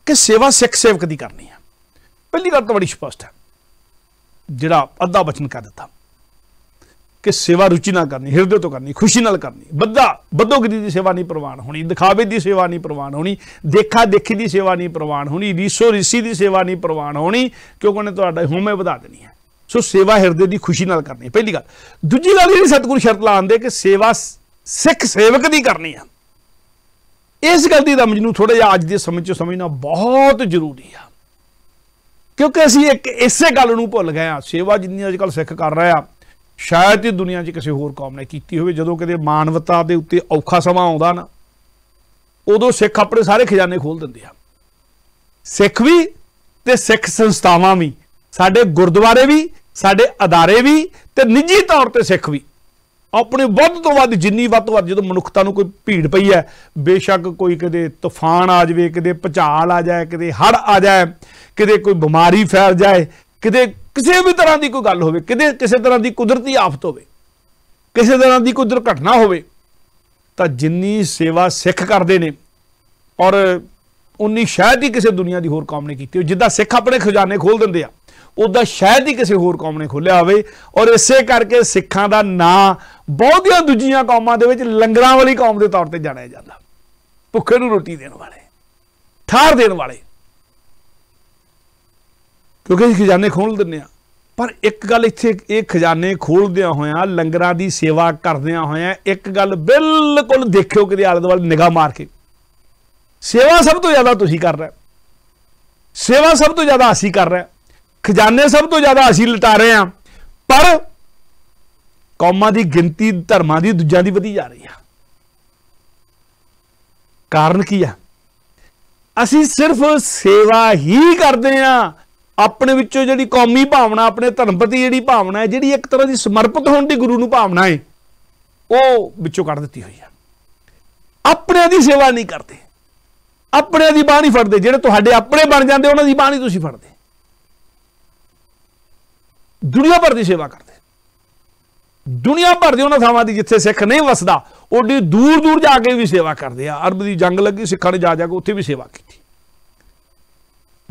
ਕਿ ਸੇਵਾ ਸਿੱਖ ਸੇਵਕ ਦੀ ਕਰਨੀ ਹੈ ਪਹਿਲੀ ਗੱਲ ਤਾਂ ਬੜੀ ਸਪਸ਼ਟ ਹੈ ਜਿਹੜਾ ਅੱਧਾ ਬਚਨ ਕਰ ਦਿੱਤਾ ਕਿ ਸੇਵਾ ਰੁਚੀ ਨਾਲ ਕਰਨੀ ਹਿਰਦੇ ਤੋਂ ਕਰਨੀ ਖੁਸ਼ੀ ਨਾਲ ਕਰਨੀ ਬੱਦਾ ਬੱਦੋਗਰੀ ਦੀ ਸੇਵਾ ਨਹੀਂ ਪ੍ਰਵਾਨ ਹੋਣੀ ਦਿਖਾਵੇ ਦੀ ਸੇਵਾ ਨਹੀਂ ਪ੍ਰਵਾਨ ਹੋਣੀ ਦੇਖਾ ਦੇਖੀ ਦੀ ਸੇਵਾ ਨਹੀਂ ਪ੍ਰਵਾਨ ਹੋਣੀ ਰੀਸੋ ਰੀਸੀ ਦੀ ਸੇਵਾ ਨਹੀਂ ਪ੍ਰਵਾਨ ਹੋਣੀ ਕਿਉਂਕਿ ਉਹਨੇ ਤੁਹਾਡਾ ਹਉਮੈ ਵਧਾ ਦੇਣੀ ਹੈ ਸੋ ਸੇਵਾ ਹਿਰਦੇ ਦੀ ਖੁਸ਼ੀ ਨਾਲ ਕਰਨੀ ਪਹਿਲੀ ਗੱਲ ਦੂਜੀ ਗੱਲ ਇਹ ਸਤਗੁਰ ਸ਼ਰਤ ਲਾਉਂਦੇ ਕਿ ਸੇਵਾ ਸਿੱਖ ਸੇਵਕ ਦੀ ਕਰਨੀ ਆ ਇਸ ਗੱਲ ਦੀ ਰਮਜ ਨੂੰ ਥੋੜਾ ਜਿਹਾ ਅੱਜ ਦੇ ਸਮੇਂ 'ਚ ਸਮਝਣਾ ਬਹੁਤ ਜ਼ਰੂਰੀ ਆ ਕਿਉਂਕਿ ਅਸੀਂ ਇੱਕ ਇਸੇ ਗੱਲ ਨੂੰ ਭੁੱਲ ਗਏ ਆ ਸੇਵਾ ਜਿੰਨੀ ਅੱਜ ਕੱਲ ਸਿੱਖ ਕਰ ਰਹੇ ਆ ਸ਼ਾਇਦ ਇਹ ਦੁਨੀਆ 'ਚ ਕਿਸੇ ਹੋਰ ਕੌਮ ਨੇ ਕੀਤੀ ਹੋਵੇ ਜਦੋਂ ਕਦੇ ਮਾਨਵਤਾ ਦੇ ਉੱਤੇ ਔਖਾ ਸਮਾਂ ਆਉਂਦਾ ਨਾ ਉਦੋਂ ਸਿੱਖ ਆਪਣੇ ਸਾਰੇ ਖਜ਼ਾਨੇ ਖੋਲ ਦਿੰਦੇ ਆ ਸਿੱਖ ਵੀ ਤੇ ਸਿੱਖ ਸੰਸਥਾਵਾਂ ਵੀ ਸਾਡੇ ਗੁਰਦੁਆਰੇ ਵੀ ਸਾਡੇ ਅਦਾਰੇ ਵੀ ਤੇ ਨਿੱਜੀ ਤੌਰ ਤੇ ਸਿੱਖ ਵੀ ਆਪਣੇ ਵੱਧ ਤੋਂ ਵੱਧ ਜਿੰਨੀ ਵੱਧ ਤੋਂ ਵੱਧ ਜਦੋਂ ਮਨੁੱਖਤਾ ਨੂੰ ਕੋਈ ਭੀੜ ਪਈ ਹੈ ਬੇਸ਼ੱਕ ਕੋਈ ਕਦੇ ਤੂਫਾਨ ਆ ਜਾਵੇ ਕਦੇ ਪਚਾਲ ਆ ਜਾਏ ਕਦੇ ਹੜ ਆ ਜਾਏ ਕਦੇ ਕੋਈ ਬਿਮਾਰੀ ਫੈਲ ਜਾਏ ਕਿਤੇ ਕਿਸੇ ਵੀ ਤਰ੍ਹਾਂ ਦੀ ਕੋਈ ਗੱਲ ਹੋਵੇ ਕਿਤੇ ਕਿਸੇ ਤਰ੍ਹਾਂ ਦੀ ਕੁਦਰਤੀ ਆਫਤ ਹੋਵੇ ਕਿਸੇ ਤਰ੍ਹਾਂ ਦੀ ਕੋਈ ਦੁਰਘਟਨਾ ਹੋਵੇ ਤਾਂ ਜਿੰਨੀ ਸੇਵਾ ਸਿੱਖ ਕਰਦੇ ਨੇ ਔਰ ਉਨੀ ਸ਼ਾਇਦ ਹੀ ਕਿਸੇ ਦੁਨੀਆ ਦੀ ਹੋਰ ਕੌਮ ਨੇ ਕੀਤੀ ਜਿੱਦਾਂ ਸਿੱਖ ਆਪਣੇ ਖਜ਼ਾਨੇ ਖੋਲ ਦਿੰਦੇ ਆ ਉਦਾਂ ਸ਼ਾਇਦ ਹੀ ਕਿਸੇ ਹੋਰ ਕੌਮ ਨੇ ਖੋਲਿਆ ਹੋਵੇ ਔਰ ਇਸੇ ਕਰਕੇ ਸਿੱਖਾਂ ਦਾ ਨਾਂ ਬਹੁਤਿਆਂ ਦੂਜੀਆਂ ਕੌਮਾਂ ਦੇ ਵਿੱਚ ਲੰਗਰਾਂ ਵਾਲੀ ਕੌਮ ਦੇ ਤੌਰ ਤੇ ਜਾਣਿਆ ਜਾਂਦਾ ਭੁੱਖੇ ਨੂੰ ਰੋਟੀ ਦੇਣ ਵਾਲੇ ਠਾਰ ਦੇਣ ਵਾਲੇ ਕਿਉਂਕਿ ਅਸੀਂ ਖਜ਼ਾਨੇ ਖੋਲ ਦਿੰਨੇ ਆ ਪਰ ਇੱਕ ਗੱਲ ਇੱਥੇ ਇਹ ਖਜ਼ਾਨੇ ਖੋਲਦਿਆਂ ਹੋਇਆਂ ਲੰਗਰਾਂ ਦੀ ਸੇਵਾ ਕਰਦਿਆਂ ਹੋਇਆਂ ਇੱਕ ਗੱਲ ਬਿਲਕੁਲ ਦੇਖਿਓ ਕਿਤੇ ਆਲੇ ਦੁਆਲੇ ਨਿਗਾਹ ਮਾਰ ਕੇ ਸੇਵਾ ਸਭ ਤੋਂ ਜ਼ਿਆਦਾ ਤੁਸੀਂ ਕਰ ਰਹੇ ਸੇਵਾ ਸਭ ਤੋਂ ਜ਼ਿਆਦਾ ਅਸੀਂ ਕਰ ਰਹੇ ਖਜ਼ਾਨੇ ਸਭ ਤੋਂ ਜ਼ਿਆਦਾ ਅਸੀਂ ਲਟਾ ਰਹੇ ਆ ਪਰ ਕੌਮਾਂ ਦੀ ਗਿਣਤੀ ਧਰਮਾਂ ਦੀ ਦੂਜਿਆਂ ਦੀ ਵਧੀ ਜਾ ਰਹੀ ਆ ਕਾਰਨ ਕੀ ਆ ਅਸੀਂ ਸਿਰਫ ਸੇਵਾ ਹੀ ਕਰਦੇ ਆ ਆਪਣੇ ਵਿੱਚੋਂ ਜਿਹੜੀ ਕੌਮੀ ਭਾਵਨਾ ਆਪਣੇ ਧਰਮ ਪ੍ਰਤੀ ਜਿਹੜੀ ਭਾਵਨਾ ਹੈ ਜਿਹੜੀ ਇੱਕ ਤਰ੍ਹਾਂ ਦੀ ਸਮਰਪਿਤ ਹੋਣ ਦੀ ਗੁਰੂ ਨੂੰ ਭਾਵਨਾ ਹੈ ਉਹ ਵਿੱਚੋਂ ਕੱਢ ਦਿੱਤੀ ਹੋਈ ਹੈ ਆਪਣੇ ਦੀ ਸੇਵਾ ਨਹੀਂ ਕਰਦੇ ਆਪਣੇ ਦੀ ਬਾਣੀ ਫੜਦੇ ਜਿਹੜੇ ਤੁਹਾਡੇ ਆਪਣੇ ਬਣ ਜਾਂਦੇ ਉਹਨਾਂ ਦੀ ਬਾਣੀ ਤੁਸੀਂ ਫੜਦੇ ਦੁਨੀਆ ਭਰ ਦੀ ਸੇਵਾ ਕਰਦੇ ਦੁਨੀਆ ਭਰ ਦੇ ਉਹਨਾਂ ਥਾਵਾਂ ਦੀ ਜਿੱਥੇ ਸਿੱਖ ਨਹੀਂ ਵਸਦਾ ਓਡੀ ਦੂਰ ਦੂਰ ਜਾ ਕੇ ਵੀ ਸੇਵਾ ਕਰਦੇ ਆ ਅਰਬ ਦੀ ਜੰਗ ਲੱਗੀ ਸਿੱਖਾਂ ਨੇ ਜਾ ਜਾ ਕੇ ਉੱਥੇ ਵੀ ਸੇਵਾ ਕੀਤੀ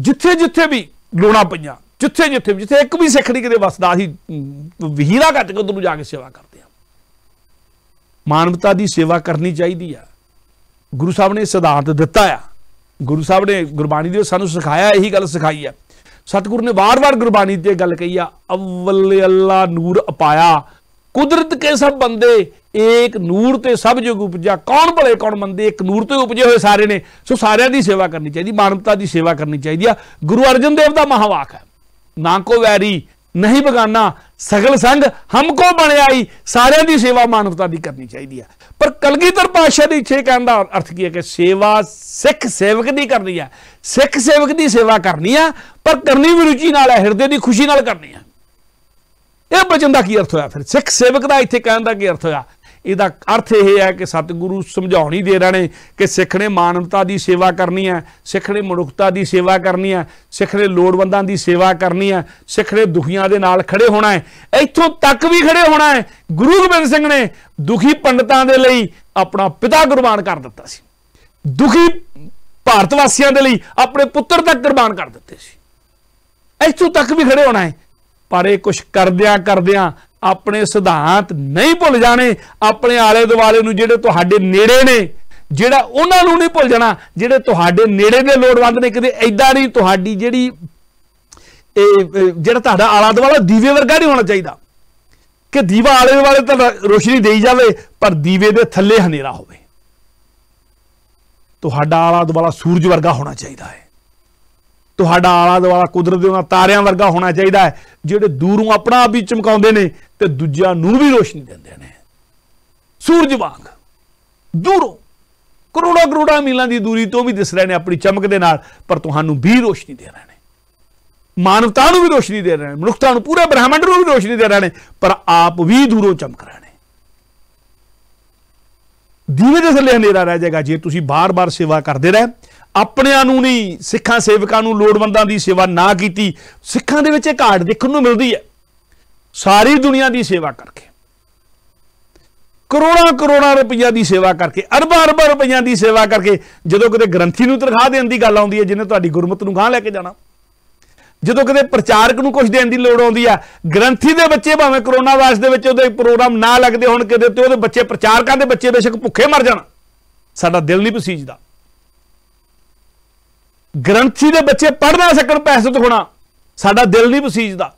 ਜਿੱਥੇ ਜਿੱਥੇ ਵੀ ਲੋਣਾ ਪਈਆਂ ਜਿੱਥੇ ਜਿੱਥੇ ਜਿੱਥੇ ਇੱਕ ਵੀ ਸਿੱਖ ਨਹੀਂ ਕਿਤੇ ਵਸਦਾ ਸੀ ਵਹੀਰਾ ਘੱਟ ਕੇ ਉਧਰ ਜਾ ਕੇ ਸੇਵਾ ਕਰਦੇ ਆ ਮਾਨਵਤਾ ਦੀ ਸੇਵਾ ਕਰਨੀ ਚਾਹੀਦੀ ਆ ਗੁਰੂ ਸਾਹਿਬ ਨੇ ਸਿਧਾਂਤ ਦਿੱਤਾ ਆ ਗੁਰੂ ਸਾਹਿਬ ਨੇ ਗੁਰਬਾਣੀ ਦੇ ਸਾਨੂੰ ਸਿਖਾਇਆ ਇਹੀ ਗੱਲ ਸਿਖਾਈ ਆ ਸਤਿਗੁਰੂ ਨੇ ਵਾਰ-ਵਾਰ ਗੁਰਬਾਣੀ ਤੇ ਗੱਲ ਕਹੀ ਆ ਅਵਲ ਅੱਲਾ ਨੂਰ ਅਪਾਇਆ ਕੁਦਰਤ ਕੇ ਸਭ ਬੰਦੇ ਇੱਕ ਨੂਰ ਤੇ ਸਭ ਜੁਗ ਉਪਜਾ ਕੌਣ ਭਲੇ ਕੌਣ ਮੰਦੇ ਇੱਕ ਨੂਰ ਤੇ ਉਪਜੇ ਹੋਏ ਸਾਰੇ ਨੇ ਸੋ ਸਾਰਿਆਂ ਦੀ ਸੇਵਾ ਕਰਨੀ ਚਾਹੀਦੀ ਮਾਨਵਤਾ ਦੀ ਸੇਵਾ ਕਰਨੀ ਚਾਹੀਦੀ ਆ ਗੁਰੂ ਅਰਜਨ ਦੇਵ ਦਾ ਮਹਾਵਾਕ ਹੈ ਨਾ ਕੋ ਵੈਰੀ ਨਹੀਂ ਬਗਾਨਾ ਸਗਲ ਸੰਗ ਹਮ ਕੋ ਬਣਾਈ ਸਾਰਿਆਂ ਦੀ ਸੇਵਾ ਮਾਨਵਤਾ ਦੀ ਕਰਨੀ ਚਾਹੀਦੀ ਆ ਪਰ ਕਲਗੀਧਰ ਪਾਸ਼ਾ ਦੀ ਛੇ ਕਹਿੰਦਾ ਅਰਥ ਕੀ ਹੈ ਕਿ ਸੇਵਾ ਸਿੱਖ ਸੇਵਕ ਦੀ ਕਰਨੀ ਆ ਸਿੱਖ ਸੇਵਕ ਦੀ ਸੇਵਾ ਕਰਨੀ ਆ ਪਰ ਕਰਨੀ ਵੀ ਰੁਚੀ ਨਾਲ ਹੈ ਹਿਰਦੇ ਦੀ ਖੁਸ਼ੀ ਨਾਲ ਕਰਨੀ ਆ ਇਹ ਬਚਨ ਦਾ ਕੀ ਅਰਥ ਹੋਇਆ ਫਿਰ ਸਿੱਖ ਸੇਵਕ ਦਾ ਇੱਥੇ ਕਹਿਣ ਦਾ ਕੀ ਅਰਥ ਹੋਇਆ ਇਹਦਾ ਅਰਥ ਇਹ ਹੈ ਕਿ ਸਤਿਗੁਰੂ ਸਮਝਾਉਣੀ ਦੇ ਰਹੇ ਨੇ ਕਿ ਸਿੱਖ ਨੇ ਮਾਨਵਤਾ ਦੀ ਸੇਵਾ ਕਰਨੀ ਹੈ ਸਿੱਖ ਨੇ ਮਨੁੱਖਤਾ ਦੀ ਸੇਵਾ ਕਰਨੀ ਹੈ ਸਿੱਖ ਨੇ ਲੋੜਵੰਦਾਂ ਦੀ ਸੇਵਾ ਕਰਨੀ ਹੈ ਸਿੱਖ ਨੇ ਦੁਖੀਆਂ ਦੇ ਨਾਲ ਖੜੇ ਹੋਣਾ ਹੈ ਇੱਥੋਂ ਤੱਕ ਵੀ ਖੜੇ ਹੋਣਾ ਹੈ ਗੁਰੂ ਗੋਬਿੰਦ ਸਿੰਘ ਨੇ ਦੁਖੀ ਪੰਡਤਾਂ ਦੇ ਲਈ ਆਪਣਾ ਪਿਤਾ ਗੁਰਬਾਨ ਕਰ ਦਿੱਤਾ ਸੀ ਦੁਖੀ ਭਾਰਤ ਵਾਸੀਆਂ ਦੇ ਲਈ ਆਪਣੇ ਪੁੱਤਰ ਤੱਕ ਕੁਰਬਾਨ ਕਰ ਦਿੱਤੇ ਸੀ ਇੱਥੋਂ ਤੱਕ ਵੀ ਖੜੇ ਹੋਣਾ ਹੈ ਪਰ ਇਹ ਕੁਝ ਕਰਦਿਆਂ ਕਰਦਿਆਂ ਆਪਣੇ ਸਿਧਾਂਤ ਨਹੀਂ ਭੁੱਲ ਜਾਣੇ ਆਪਣੇ ਆਲੇ ਦੁਆਲੇ ਨੂੰ ਜਿਹੜੇ ਤੁਹਾਡੇ ਨੇੜੇ ਨੇ ਜਿਹੜਾ ਉਹਨਾਂ ਨੂੰ ਨਹੀਂ ਭੁੱਲ ਜਾਣਾ ਜਿਹੜੇ ਤੁਹਾਡੇ ਨੇੜੇ ਦੇ ਲੋੜਵੰਦ ਨੇ ਕਦੇ ਐਦਾਂ ਨਹੀਂ ਤੁਹਾਡੀ ਜਿਹੜੀ ਇਹ ਜਿਹੜਾ ਤੁਹਾਡਾ ਆਲਾ ਦੁਆਲਾ ਦੀਵੇ ਵਰਗਾ ਨਹੀਂ ਹੋਣਾ ਚਾਹੀਦਾ ਕਿ ਦੀਵਾ ਆਲੇ ਦੁਆਲੇ ਤਾਂ ਰੋਸ਼ਨੀ ਦੇਈ ਜਾਵੇ ਪਰ ਦੀਵੇ ਦੇ ਥੱਲੇ ਹਨੇਰਾ ਹੋਵੇ ਤੁਹਾਡਾ ਆਲਾ ਦੁਆਲਾ ਸੂਰਜ ਵਰਗਾ ਹੋਣਾ ਚਾਹੀਦਾ ਹੈ ਤੁਹਾਡਾ ਆਲਾ ਦੁਆਲਾ ਕੁਦਰਤ ਦੇ ਉਹਨਾਂ ਤਾਰਿਆਂ ਵਰਗਾ ਹੋਣਾ ਚਾਹੀਦਾ ਹੈ ਜਿਹੜੇ ਦੂਰੋਂ ਆਪਣਾ ਆਪ ਵੀ ਚਮਕਾਉਂਦੇ ਨੇ ਤੇ ਦੂਜਿਆਂ ਨੂੰ ਵੀ ਰੋਸ਼ਨੀ ਦਿੰਦੇ ਨੇ ਸੂਰਜ ਵਾਂਗ ਦੂਰੋਂ ਕਰੋੜਾ ਕਰੋੜਾ ਮੀਲਾਂ ਦੀ ਦੂਰੀ ਤੋਂ ਵੀ ਦਿਸ ਰਹੇ ਨੇ ਆਪਣੀ ਚਮਕ ਦੇ ਨਾਲ ਪਰ ਤੁਹਾਨੂੰ ਵੀ ਰੋਸ਼ਨੀ ਦੇ ਰਹੇ ਨੇ ਮਾਨਵਤਾ ਨੂੰ ਵੀ ਰੋਸ਼ਨੀ ਦੇ ਰਹੇ ਨੇ ਮਨੁੱਖਤਾ ਨੂੰ ਪੂਰੇ ਬ੍ਰਹਿਮੰਡ ਨੂੰ ਵੀ ਰੋਸ਼ਨੀ ਦੇ ਰਹੇ ਨੇ ਪਰ ਆਪ ਵੀ ਦੂਰੋਂ ਚਮਕ ਰਹੇ ਨੇ ਦੀਵੇ ਦੇ ਥੱਲੇ ਹਨੇਰਾ ਰਹਿ ਜਾਏਗਾ ਜੇ ਤੁਸੀਂ ਬਾਰ-ਬਾਰ ਸੇਵਾ ਕਰਦੇ ਰਹੇ ਆਪਣਿਆਂ ਨੂੰ ਨਹੀਂ ਸਿੱਖਾਂ ਸੇਵਕਾਂ ਨੂੰ ਲੋੜਵੰਦਾਂ ਦੀ ਸੇਵਾ ਨਾ ਕੀਤੀ ਸਿੱਖਾਂ ਦੇ ਵਿੱਚ ਇਹ ਘਾਟ ਦੇਖਣ ਨੂੰ ਮਿਲਦੀ ਹੈ ਸਾਰੀ ਦੁਨੀਆ ਦੀ ਸੇਵਾ ਕਰਕੇ ਕਰੋੜਾਂ ਕਰੋੜਾਂ ਰੁਪਈਆ ਦੀ ਸੇਵਾ ਕਰਕੇ ਅਰਬਾਂ ਅਰਬਾਂ ਰੁਪਈਆ ਦੀ ਸੇਵਾ ਕਰਕੇ ਜਦੋਂ ਕਿਤੇ ਗ੍ਰੰਥੀ ਨੂੰ ਤਰਖਾ ਦੇਣ ਦੀ ਗੱਲ ਆਉਂਦੀ ਹੈ ਜਿਹਨੇ ਤੁਹਾਡੀ ਗੁਰਮਤ ਨੂੰ ਗਾਂ ਲੈ ਕੇ ਜਾਣਾ ਜਦੋਂ ਕਿਤੇ ਪ੍ਰਚਾਰਕ ਨੂੰ ਕੁਝ ਦੇਣ ਦੀ ਲੋੜ ਆਉਂਦੀ ਆ ਗ੍ਰੰਥੀ ਦੇ ਬੱਚੇ ਭਾਵੇਂ ਕਰੋਨਾ ਵਾਇਰਸ ਦੇ ਵਿੱਚ ਉਹਦੇ ਪ੍ਰੋਗਰਾਮ ਨਾ ਲੱਗਦੇ ਹੋਣ ਕਿਤੇ ਤੇ ਉਹਦੇ ਬੱਚੇ ਪ੍ਰਚਾਰਕਾਂ ਦੇ ਬੱਚੇ ਬੇਸ਼ੱਕ ਭੁੱਖੇ ਮਰ ਜਾਣ ਸਾਡਾ ਦਿਲ ਨਹੀਂ ਪਸੀਜਦਾ ਗ੍ਰੰਥੀ ਦੇ ਬੱਚੇ ਪੜ੍ਹ ਨਾ ਸਕਣ ਪੈਸੇ ਤੋਂ ਹੋਣਾ ਸਾਡਾ ਦਿਲ ਨਹੀਂ ਬਸੀਜਦਾ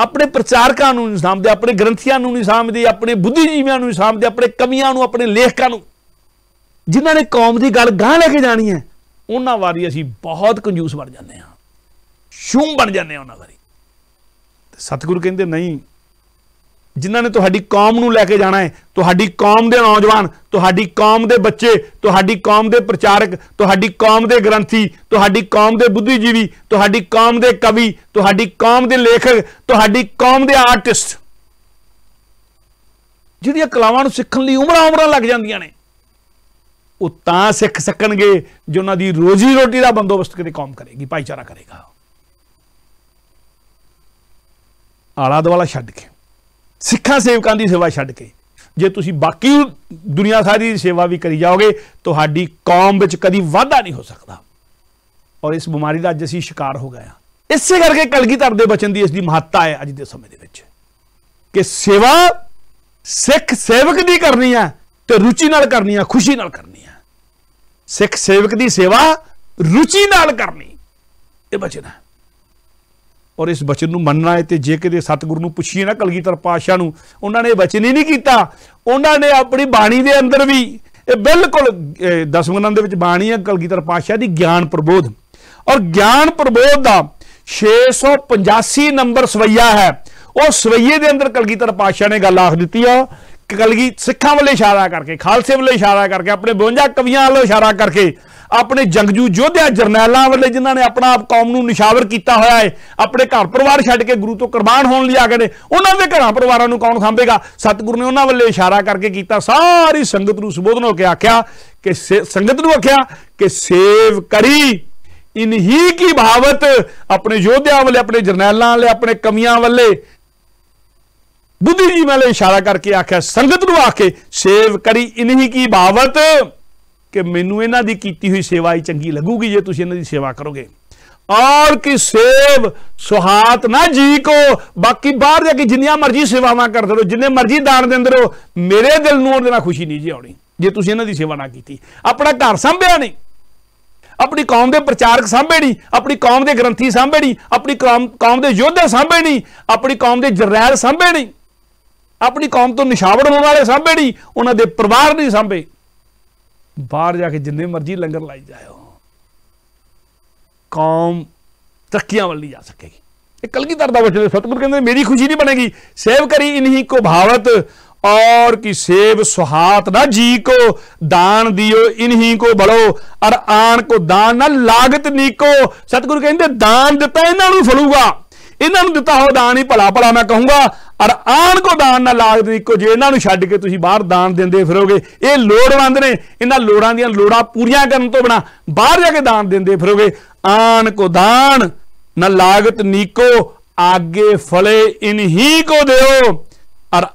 ਆਪਣੇ ਪ੍ਰਚਾਰਕਾਂ ਨੂੰ ਨਹੀਂ ਸਾਹਮਦੇ ਆਪਣੇ ਗ੍ਰੰਥੀਆਂ ਨੂੰ ਨਹੀਂ ਸਾਹਮਦੇ ਆਪਣੇ ਬੁੱਧੀਜੀਵੀਆਂ ਨੂੰ ਨਹੀਂ ਸਾਹਮਦੇ ਆਪਣੇ ਕਮੀਆਂ ਨੂੰ ਆਪਣੇ ਲੇਖਕਾਂ ਨੂੰ ਜਿਨ੍ਹਾਂ ਨੇ ਕੌਮ ਦੀ ਗੱਲ ਗਾਂ ਲੈ ਕੇ ਜਾਣੀ ਹੈ ਉਹਨਾਂ ਵਾਰੀ ਅਸੀਂ ਬਹੁਤ ਕੰਜੂਸ ਬਣ ਜਾਂਦੇ ਹਾਂ ਸ਼ੂਮ ਬਣ ਜਾਂਦੇ ਹਾਂ ਉਹਨਾਂ ਵਾਰੀ ਸਤਿਗੁਰੂ ਕਹਿੰਦੇ ਨਹੀਂ ਜਿਨ੍ਹਾਂ ਨੇ ਤੁਹਾਡੀ ਕੌਮ ਨੂੰ ਲੈ ਕੇ ਜਾਣਾ ਹੈ ਤੁਹਾਡੀ ਕੌਮ ਦੇ ਨੌਜਵਾਨ ਤੁਹਾਡੀ ਕੌਮ ਦੇ ਬੱਚੇ ਤੁਹਾਡੀ ਕੌਮ ਦੇ ਪ੍ਰਚਾਰਕ ਤੁਹਾਡੀ ਕੌਮ ਦੇ ਗ੍ਰੰਥੀ ਤੁਹਾਡੀ ਕੌਮ ਦੇ ਬੁੱਧੀਜੀਵੀ ਤੁਹਾਡੀ ਕੌਮ ਦੇ ਕਵੀ ਤੁਹਾਡੀ ਕੌਮ ਦੇ ਲੇਖਕ ਤੁਹਾਡੀ ਕੌਮ ਦੇ ਆਰਟਿਸਟ ਜਿਹੜੀਆਂ ਕਲਾਵਾਂ ਨੂੰ ਸਿੱਖਣ ਲਈ ਉਮਰਾਂ ਉਮਰਾਂ ਲੱਗ ਜਾਂਦੀਆਂ ਨੇ ਉਹ ਤਾਂ ਸਿੱਖ ਸਕਣਗੇ ਜੋ ਉਹਨਾਂ ਦੀ ਰੋਜੀ ਰੋਟੀ ਦਾ ਬੰਦੋਬਸਤ ਕਿਤੇ ਕੌਮ ਕਰੇਗੀ ਭਾਈਚਾਰਾ ਕਰੇਗਾ ਆਲਾ ਦਵਾਲਾ ਛੱਡ ਕੇ ਸਿੱਖਾਂ ਸੇਵਕਾਂ ਦੀ ਸੇਵਾ ਛੱਡ ਕੇ ਜੇ ਤੁਸੀਂ ਬਾਕੀ ਦੁਨੀਆ ਸਾਰੀ ਦੀ ਸੇਵਾ ਵੀ ਕਰੀ ਜਾਓਗੇ ਤੁਹਾਡੀ ਕੌਮ ਵਿੱਚ ਕਦੀ ਵਾਧਾ ਨਹੀਂ ਹੋ ਸਕਦਾ ਔਰ ਇਸ ਬਿਮਾਰੀ ਦਾ ਅੱਜ ਅਸੀਂ ਸ਼ਿਕਾਰ ਹੋ ਗਏ ਇਸੇ ਕਰਕੇ ਕਲਗੀਧਰ ਦੇ ਬਚਨ ਦੀ ਇਸ ਦੀ ਮਹੱਤਤਾ ਹੈ ਅੱਜ ਦੇ ਸਮੇਂ ਦੇ ਵਿੱਚ ਕਿ ਸੇਵਾ ਸਿੱਖ ਸੇਵਕ ਦੀ ਕਰਨੀ ਹੈ ਤੇ ਰੁਚੀ ਨਾਲ ਕਰਨੀ ਹੈ ਖੁਸ਼ੀ ਨਾਲ ਕਰਨੀ ਹੈ ਸਿੱਖ ਸੇਵਕ ਦੀ ਸੇਵਾ ਰੁਚੀ ਨਾਲ ਕਰਨੀ ਇਹ ਬਚਨ ਹੈ ਔਰ ਇਸ ਬਚਨ ਨੂੰ ਮੰਨਣਾ ਹੈ ਤੇ ਜੇ ਕਿਤੇ ਸਤਿਗੁਰੂ ਨੂੰ ਪੁੱਛੀਏ ਨਾ ਕਲਗੀਧਰ ਪਾਤਸ਼ਾਹ ਨੂੰ ਉਹਨਾਂ ਨੇ ਬਚਨ ਹੀ ਨਹੀਂ ਕੀਤਾ ਉਹਨਾਂ ਨੇ ਆਪਣੀ ਬਾਣੀ ਦੇ ਅੰਦਰ ਵੀ ਇਹ ਬਿਲਕੁਲ ਦਸਮਗਨਾਂ ਦੇ ਵਿੱਚ ਬਾਣੀ ਹੈ ਕਲਗੀਧਰ ਪਾਤਸ਼ਾਹ ਦੀ ਗਿਆਨ ਪ੍ਰਬੋਧ ਔਰ ਗਿਆਨ ਪ੍ਰਬੋਧ ਦਾ 685 ਨੰਬਰ ਸਵਈਆ ਹੈ ਉਹ ਸਵਈਏ ਦੇ ਅੰਦਰ ਕਲਗੀਧਰ ਪਾਤਸ਼ਾਹ ਨੇ ਗੱਲ ਆਖ ਦਿੱਤੀ ਆ ਕਲਗੀ ਸਿੱਖਾਂ ਵੱਲ ਇਸ਼ਾਰਾ ਕਰਕੇ ਖਾਲਸੇ ਵੱਲ ਇਸ਼ਾਰਾ ਕਰਕੇ ਆਪਣੇ 52 ਕਵੀਆਂ ਵੱਲ ਇਸ਼ਾਰਾ ਕਰਕੇ ਆਪਣੇ ਜੰਗਜੂ ਯੋਧਿਆਂ ਜਰਨੈਲਾਂ ਵੱਲ ਜਿਨ੍ਹਾਂ ਨੇ ਆਪਣਾ ਆਪ ਕੌਮ ਨੂੰ ਨਿਸ਼ਾਵਰ ਕੀਤਾ ਹੋਇਆ ਹੈ ਆਪਣੇ ਘਰ ਪਰਿਵਾਰ ਛੱਡ ਕੇ ਗੁਰੂ ਤੋਂ ਕੁਰਬਾਨ ਹੋਣ ਲਈ ਆ ਗਏ ਨੇ ਉਹਨਾਂ ਦੇ ਘਰਾਂ ਪਰਿਵਾਰਾਂ ਨੂੰ ਕੌਣ ਖਾਂਬੇਗਾ ਸਤਿਗੁਰੂ ਨੇ ਉਹਨਾਂ ਵੱਲ ਇਸ਼ਾਰਾ ਕਰਕੇ ਕੀਤਾ ਸਾਰੀ ਸੰਗਤ ਨੂੰ ਸੁਬੋਧਨ ਹੋ ਕੇ ਆਖਿਆ ਕਿ ਸੰਗਤ ਨੂੰ ਆਖਿਆ ਕਿ ਸੇਵ ਕਰੀ ਇਨਹੀ ਕੀ ਭਾਵਤ ਆਪਣੇ ਯੋਧਿਆਂ ਵੱਲੇ ਆਪਣੇ ਜਰਨੈਲਾਂ ਵੱਲੇ ਆਪਣੇ ਕਮੀਆਂ ਵੱਲੇ ਬੁੱਧੀ ਜੀ ਮੈਲੇ ਇਸ਼ਾਰਾ ਕਰਕੇ ਆਖਿਆ ਸੰਗਤ ਨੂੰ ਕੇ ਸੇਵ ਕਰੀ ਇਨਹੀ ਕੀ ਬਾਵਤ ਕਿ ਮੈਨੂੰ ਇਹਨਾਂ ਦੀ ਕੀਤੀ ਹੋਈ ਸੇਵਾ ਹੀ ਚੰਗੀ ਲੱਗੂਗੀ ਜੇ ਤੁਸੀਂ ਇਹਨਾਂ ਦੀ ਸੇਵਾ ਕਰੋਗੇ ਔਰ ਕਿ ਸੇਵ ਸੁਹਾਤ ਨਾ ਜੀ ਕੋ ਬਾਕੀ ਬਾਹਰ ਜਾ ਕੇ ਜਿੰਨੀਆਂ ਮਰਜ਼ੀ ਸੇਵਾਵਾਂ ਕਰਦੇ ਰਹੋ ਜਿੰਨੇ ਮਰਜ਼ੀ ਦਾਨ ਦਿੰਦੇ ਰਹੋ ਮੇਰੇ ਦਿਲ ਨੂੰ ਉਹਦੇ ਨਾਲ ਖੁਸ਼ੀ ਨਹੀਂ ਜੀ ਆਉਣੀ ਜੇ ਤੁਸੀਂ ਇਹਨਾਂ ਦੀ ਸੇਵਾ ਨਾ ਕੀਤੀ ਆਪਣਾ ਘਰ ਸੰਭਿਆ ਨਹੀਂ ਆਪਣੀ ਕੌਮ ਦੇ ਪ੍ਰਚਾਰਕ ਸਾਂਭੇ ਨਹੀਂ ਆਪਣੀ ਕੌਮ ਦੇ ਗ੍ਰੰਥੀ ਸਾਂਭੇ ਨਹੀਂ ਆਪਣੀ ਕੌਮ ਦੇ ਯੋਧੇ ਸਾਂਭੇ ਨਹੀਂ ਆਪਣੀ ਕੌਮ ਦੇ ਜਰਨੈਲ ਸਾਂਭੇ ਨਹੀਂ ਆਪਣੀ ਕੌਮ ਤੋਂ ਨਿਸ਼ਾਵੜ ਹੋਣ ਵਾਲੇ ਸਾਂਭੇ ਨਹੀਂ ਉਹਨਾਂ ਦੇ ਪਰਿਵਾਰ ਨਹੀਂ ਸਾਂਭੇ ਬਾਹਰ ਜਾ ਕੇ ਜਿੰਨੇ ਮਰਜ਼ੀ ਲੰਗਰ ਲਾਈ ਜਾਇਓ ਕੌਮ ਤਰੱਕੀਆਂ ਵੱਲ ਨਹੀਂ ਜਾ ਸਕੇਗੀ ਇਹ ਕਲਗੀਧਰ ਦਾ ਬਚਨ ਸਤਿਗੁਰ ਕਹਿੰਦੇ ਮੇਰੀ ਖੁਸ਼ੀ ਨਹੀਂ ਬਣੇਗੀ ਸੇਵ ਕਰੀ ਇਨਹੀ ਕੋ ਭਾਵਤ ਔਰ ਕੀ ਸੇਵ ਸੁਹਾਤ ਨਾ ਜੀ ਕੋ ਦਾਨ ਦਿਓ ਇਨਹੀ ਕੋ ਬੜੋ ਅਰ ਆਣ ਕੋ ਦਾਨ ਨਾ ਲਾਗਤ ਨੀਕੋ ਸਤਿਗੁਰ ਕਹਿੰਦੇ ਦਾਨ ਦਿੱਤਾ ਇਹਨਾਂ ਨੂੰ ਫਲੂਗਾ ਇਹਨਾਂ ਨੂੰ ਦਿੱਤਾ ਹੋ ਦਾਨ ਹੀ ਭਲਾ ਭਲਾ ਮੈਂ ਕਹੂੰਗਾ ਔਰ ਆਣ ਕੋ ਦਾਨ ਨਾ ਲਾਗ ਦੇ ਇੱਕੋ ਜੇ ਇਹਨਾਂ ਨੂੰ ਛੱਡ ਕੇ ਤੁਸੀਂ ਬਾਹਰ ਦਾਨ ਦਿੰਦੇ ਫਿਰੋਗੇ ਇਹ ਲੋੜਵੰਦ ਨੇ ਇਹਨਾਂ ਲੋੜਾਂ ਦੀਆਂ ਲੋੜਾਂ ਪੂਰੀਆਂ ਕਰਨ ਤੋਂ ਬਿਨਾ ਬਾਹਰ ਜਾ ਕੇ ਦਾਨ ਦਿੰਦੇ ਫਿਰੋਗੇ ਆਣ ਕੋ ਦਾਨ ਨਾ ਲਾਗਤ ਨੀਕੋ ਆਗੇ ਫਲੇ ਇਨਹੀ ਕੋ ਦਿਓ ਔਰ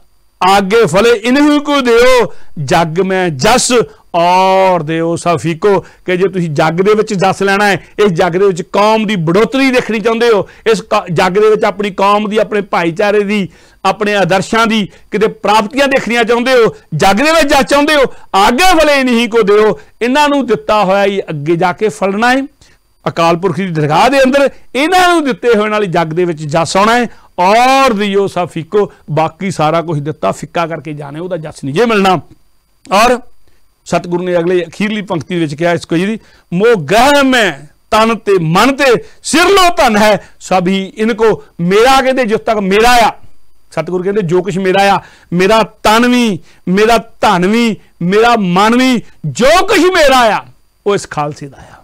ਆਗੇ ਫਲੇ ਇਨਹੀ ਕੋ ਦਿਓ ਜਗ ਮੈਂ ਜਸ ਔਰ ਦਿਓ ਸਫੀਕੋ ਕਿ ਜੇ ਤੁਸੀਂ ਜੱਗ ਦੇ ਵਿੱਚ ਦੱਸ ਲੈਣਾ ਹੈ ਇਸ ਜੱਗ ਦੇ ਵਿੱਚ ਕੌਮ ਦੀ ਬੜੋਤਰੀ ਦੇਖਣੀ ਚਾਹੁੰਦੇ ਹੋ ਇਸ ਜੱਗ ਦੇ ਵਿੱਚ ਆਪਣੀ ਕੌਮ ਦੀ ਆਪਣੇ ਭਾਈਚਾਰੇ ਦੀ ਆਪਣੇ ਆਦਰਸ਼ਾਂ ਦੀ ਕਿਤੇ ਪ੍ਰਾਪਤੀਆਂ ਦੇਖਣੀਆਂ ਚਾਹੁੰਦੇ ਹੋ ਜੱਗ ਦੇ ਵਿੱਚ ਜਾ ਚਾਹੁੰਦੇ ਹੋ ਆਗੇ ਵਲੇ ਨਹੀਂ ਕੋ ਦਿਓ ਇਹਨਾਂ ਨੂੰ ਦਿੱਤਾ ਹੋਇਆ ਹੀ ਅੱਗੇ ਜਾ ਕੇ ਫਲਣਾ ਹੈ ਅਕਾਲ ਪੁਰਖ ਦੀ ਦਰਗਾਹ ਦੇ ਅੰਦਰ ਇਹਨਾਂ ਨੂੰ ਦਿੱਤੇ ਹੋਣ ਵਾਲੀ ਜੱਗ ਦੇ ਵਿੱਚ ਜਸ ਆਉਣਾ ਹੈ ਔਰ ਦਿਓ ਸਫੀਕੋ ਬਾਕੀ ਸਾਰਾ ਕੁਝ ਦਿੱਤਾ ਫਿੱਕਾ ਕਰਕੇ ਜਾਣੇ ਉਹਦਾ ਜਸ ਨਹੀਂ ਜੇ ਮਿਲਣਾ ਔਰ ਸਤਿਗੁਰੂ ਨੇ ਅਗਲੇ ਅਖੀਰਲੀ ਪੰਕਤੀ ਵਿੱਚ ਕਿਹਾ ਇਸ ਕੋਈ ਜਿਹੜੀ ਮੋ ਗਹਿ ਮੈਂ ਤਨ ਤੇ ਮਨ ਤੇ ਸਿਰ ਲੋ ਧਨ ਹੈ ਸਭੀ ਕੋ ਮੇਰਾ ਕਹਿੰਦੇ ਜਿਸ ਤੱਕ ਮੇਰਾ ਆ ਸਤਿਗੁਰੂ ਕਹਿੰਦੇ ਜੋ ਕੁਛ ਮੇਰਾ ਆ ਮੇਰਾ ਤਨ ਵੀ ਮੇਰਾ ਧਨ ਵੀ ਮੇਰਾ ਮਨ ਵੀ ਜੋ ਕੁਛ ਮੇਰਾ ਆ ਉਹ ਇਸ ਖਾਲਸੇ ਦਾ ਆ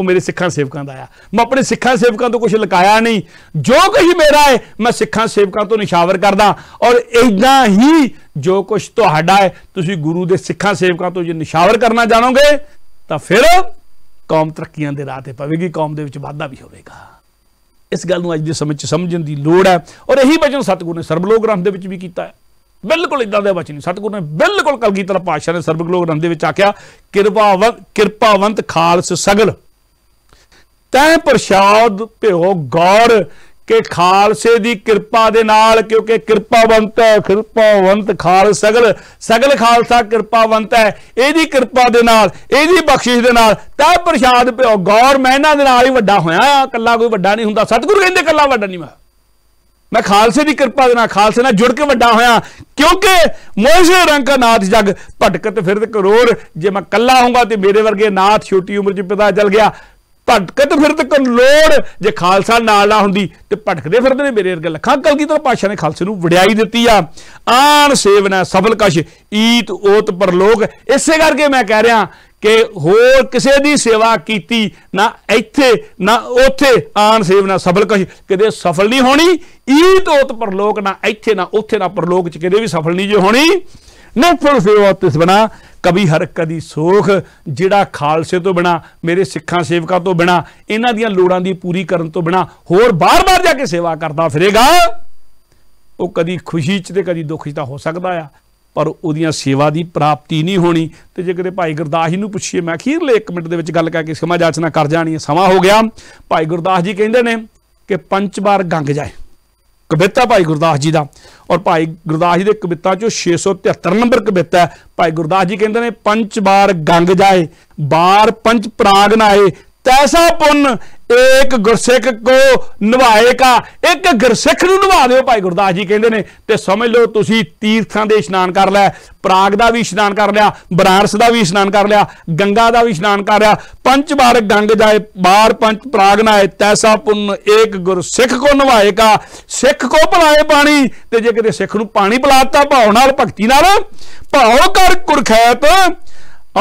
ਉਹ ਮੇਰੇ ਸਿੱਖਾਂ ਸੇਵਕਾਂ ਦਾ ਆ ਮੈਂ ਆਪਣੇ ਸਿੱਖਾਂ ਸੇਵਕਾਂ ਤੋਂ ਕੁਝ ਲਕਾਇਆ ਨਹੀਂ ਜੋ ਕੁਝ ਮੇਰਾ ਹੈ ਮੈਂ ਸਿੱਖਾਂ ਸੇਵਕਾਂ ਤੋਂ ਨਿਸ਼ਾਵਰ ਕਰਦਾ ਔਰ ਇਦਾਂ ਹੀ ਜੋ ਕੁਝ ਤੁਹਾਡਾ ਹੈ ਤੁਸੀਂ ਗੁਰੂ ਦੇ ਸਿੱਖਾਂ ਸੇਵਕਾਂ ਤੋਂ ਜੇ ਨਿਸ਼ਾਵਰ ਕਰਨਾ ਜਾਣੋਗੇ ਤਾਂ ਫਿਰ ਕੌਮ ਤਰੱਕੀਆਂ ਦੇ ਰਾਹ ਤੇ ਪਵੇਗੀ ਕੌਮ ਦੇ ਵਿੱਚ ਵਾਧਾ ਵੀ ਹੋਵੇਗਾ ਇਸ ਗੱਲ ਨੂੰ ਅੱਜ ਦੇ ਸਮੇਂ 'ਚ ਸਮਝਣ ਦੀ ਲੋੜ ਹੈ ਔਰ ਇਹੀ ਬਚਨ ਸਤਿਗੁਰੂ ਨੇ ਸਰਬਲੋਕ ਗ੍ਰੰਥ ਦੇ ਵਿੱਚ ਵੀ ਕੀਤਾ ਹੈ ਬਿਲਕੁਲ ਇਦਾਂ ਦੇ ਵਚਨ ਸਤਿਗੁਰੂ ਨੇ ਬਿਲਕੁਲ ਕਲਗੀਧਰ ਪਾਸ਼ਾ ਨੇ ਸਰਬਲੋਕ ਗ੍ਰੰਥ ਦੇ ਵਿੱਚ ਆਖਿਆ ਕਿਰਪਾਵੰਤ ਕਿਰਪਾਵੰਤ ਖਾਲਸ ਸਗਲ ਤੈ ਪ੍ਰਸ਼ਾਦ ਭਿਓ ਗੌਰ ਕਿ ਖਾਲਸੇ ਦੀ ਕਿਰਪਾ ਦੇ ਨਾਲ ਕਿਉਂਕਿ ਕਿਰਪਾਵੰਤ ਹੈ ਕਿਰਪਾਵੰਤ ਖਾਲ ਸਗਲ ਸਗਲ ਖਾਲਸਾ ਕਿਰਪਾਵੰਤ ਹੈ ਇਹਦੀ ਕਿਰਪਾ ਦੇ ਨਾਲ ਇਹਦੀ ਬਖਸ਼ਿਸ਼ ਦੇ ਨਾਲ ਤੈ ਪ੍ਰਸ਼ਾਦ ਭਿਓ ਗੌਰ ਮੈਂ ਇਹਨਾਂ ਦੇ ਨਾਲ ਹੀ ਵੱਡਾ ਹੋਇਆ ਇਕੱਲਾ ਕੋਈ ਵੱਡਾ ਨਹੀਂ ਹੁੰਦਾ ਸਤਿਗੁਰੂ ਕਹਿੰਦੇ ਇਕੱਲਾ ਵੱਡਾ ਨਹੀਂ ਮੈਂ ਮੈਂ ਖਾਲਸੇ ਦੀ ਕਿਰਪਾ ਦੇ ਨਾਲ ਖਾਲਸੇ ਨਾਲ ਜੁੜ ਕੇ ਵੱਡਾ ਹੋਇਆ ਕਿਉਂਕਿ ਮੋਹਿਸ਼ੇ ਰੰਗ ਦਾ ਨਾਥ ਜਗ ਭਟਕਤ ਫਿਰਦ ਕਰੋੜ ਜੇ ਮੈਂ ਕੱਲਾ ਹੋਊਗਾ ਤੇ ਮੇਰੇ ਵਰਗੇ ਨਾਥ ਛੋਟੀ ਉਮਰ 'ਚ ਪਤਾ ਚਲ ਗਿਆ ਭਟਕਤ ਫਿਰਦ ਕਨ ਲੋੜ ਜੇ ਖਾਲਸਾ ਨਾਲ ਨਾ ਹੁੰਦੀ ਤੇ ਭਟਕਦੇ ਫਿਰਦੇ ਨੇ ਮੇਰੇ ਵਰਗੇ ਲੱਖਾਂ ਕਲਗੀਧਰ ਪਾਸ਼ਾ ਨੇ ਖਾਲਸੇ ਨੂੰ ਵਡਿਆਈ ਦਿੱਤੀ ਆ ਆਣ ਸੇਵਨਾ ਸਫਲ ਕਸ਼ ਈਤ ਓਤ ਪਰਲੋਕ ਇਸੇ ਕਰਕੇ ਮੈਂ ਕਹਿ ਰਿਹਾ ਕਿ ਹੋਰ ਕਿਸੇ ਦੀ ਸੇਵਾ ਕੀਤੀ ਨਾ ਇੱਥੇ ਨਾ ਉੱਥੇ ਆਣ ਸੇਵਨਾ ਸਫਲ ਕਸ਼ ਕਿਤੇ ਸਫਲ ਨਹੀਂ ਹੋਣੀ ਈਤ ਓਤ ਪਰਲੋਕ ਨਾ ਇੱਥੇ ਨਾ ਉੱਥੇ ਨਾ ਪਰਲੋਕ ਚ ਕਿਤੇ ਵੀ ਸਫਲ ਨਹੀਂ ਜੇ ਹੋਣੀ ਨਿਰਫਲ ਸੇਵਾ ਤਿਸ ਬਣਾ ਕਵੀ ਹਰ ਕਦੀ ਸੋਖ ਜਿਹੜਾ ਖਾਲਸੇ ਤੋਂ ਬਣਾ ਮੇਰੇ ਸਿੱਖਾਂ ਸੇਵਕਾਂ ਤੋਂ ਬਣਾ ਇਹਨਾਂ ਦੀਆਂ ਲੋੜਾਂ ਦੀ ਪੂਰੀ ਕਰਨ ਤੋਂ ਬਣਾ ਹੋਰ ਬਾਰ-ਬਾਰ ਜਾ ਕੇ ਸੇਵਾ ਕਰਦਾ ਫਿਰੇਗਾ ਉਹ ਕਦੀ ਖੁਸ਼ੀ 'ਚ ਤੇ ਕਦੀ ਦੁੱਖ 'ਚ ਤਾਂ ਹੋ ਸਕਦਾ ਆ ਪਰ ਉਹਦੀਆਂ ਸੇਵਾ ਦੀ ਪ੍ਰਾਪਤੀ ਨਹੀਂ ਹੋਣੀ ਤੇ ਜੇ ਕਿਤੇ ਭਾਈ ਗੁਰਦਾਸ ਜੀ ਨੂੰ ਪੁੱਛੀਏ ਮੈਂ ਅਖੀਰਲੇ 1 ਮਿੰਟ ਦੇ ਵਿੱਚ ਗੱਲ ਕਰਕੇ ਸਮਾਂ ਜਾਚਨਾ ਕਰ ਜਾਣੀ ਹੈ ਸਮਾਂ ਹੋ ਗਿਆ ਭਾਈ ਗੁਰਦਾਸ ਜੀ ਕਹਿੰਦੇ ਨੇ ਕਿ ਪੰਜ ਵਾਰ ਗੰਗ ਜਾਏ ਕਵਿਤਾ ਭਾਈ ਗੁਰਦਾਸ ਜੀ ਦਾ ਔਰ ਭਾਈ ਗੁਰਦਾਸ ਜੀ ਦੇ ਕਵਿਤਾ ਚੋਂ 673 ਨੰਬਰ ਕਵਿਤਾ ਹੈ ਭਾਈ ਗੁਰਦਾਸ ਜੀ ਕਹਿੰਦੇ ਨੇ ਪੰਜ ਬਾਰ ਗੰਗ ਜਾਏ ਬਾਰ ਪੰਜ ਪ੍ਰਾਗ ਨਾਏ ਤੈਸਾ ਪੁੰਨ ਇੱਕ ਗੁਰਸਿੱਖ ਕੋ ਨਿਵਾਏ ਕਾ ਇੱਕ ਗੁਰਸਿੱਖ ਨੂੰ ਨਿਭਾ ਦਿਓ ਭਾਈ ਗੁਰਦਾਸ ਜੀ ਕਹਿੰਦੇ ਨੇ ਤੇ ਸਮਝ ਲਓ ਤੁਸੀਂ ਤੀਰਥਾਂ ਦੇ ਇਸ਼ਨਾਨ ਕਰ ਲਿਆ ਪ੍ਰਾਗ ਦਾ ਵੀ ਇਸ਼ਨਾਨ ਕਰ ਲਿਆ ਬਨਾਰਸ ਦਾ ਵੀ ਇਸ਼ਨਾਨ ਕਰ ਲਿਆ ਗੰਗਾ ਦਾ ਵੀ ਇਸ਼ਨਾਨ ਕਰ ਲਿਆ ਪੰਜ ਵਾਰ ਗੰਗ ਜਾਏ ਬਾਰ ਪੰਜ ਪ੍ਰਾਗ ਨਾਏ ਤੈਸਾ ਪੁੰਨ ਇੱਕ ਗੁਰਸਿੱਖ ਕੋ ਨਿਵਾਏ ਕਾ ਸਿੱਖ ਕੋ ਭਲਾਏ ਪਾਣੀ ਤੇ ਜੇ ਕਿਤੇ ਸਿੱਖ ਨੂੰ ਪਾਣੀ ਪਲਾਤਾ ਭਾਉ ਨਾਲ ਭਗਤੀ ਨਾਲ ਭਾਉ ਕਰ ਕੁਰਖੈਤ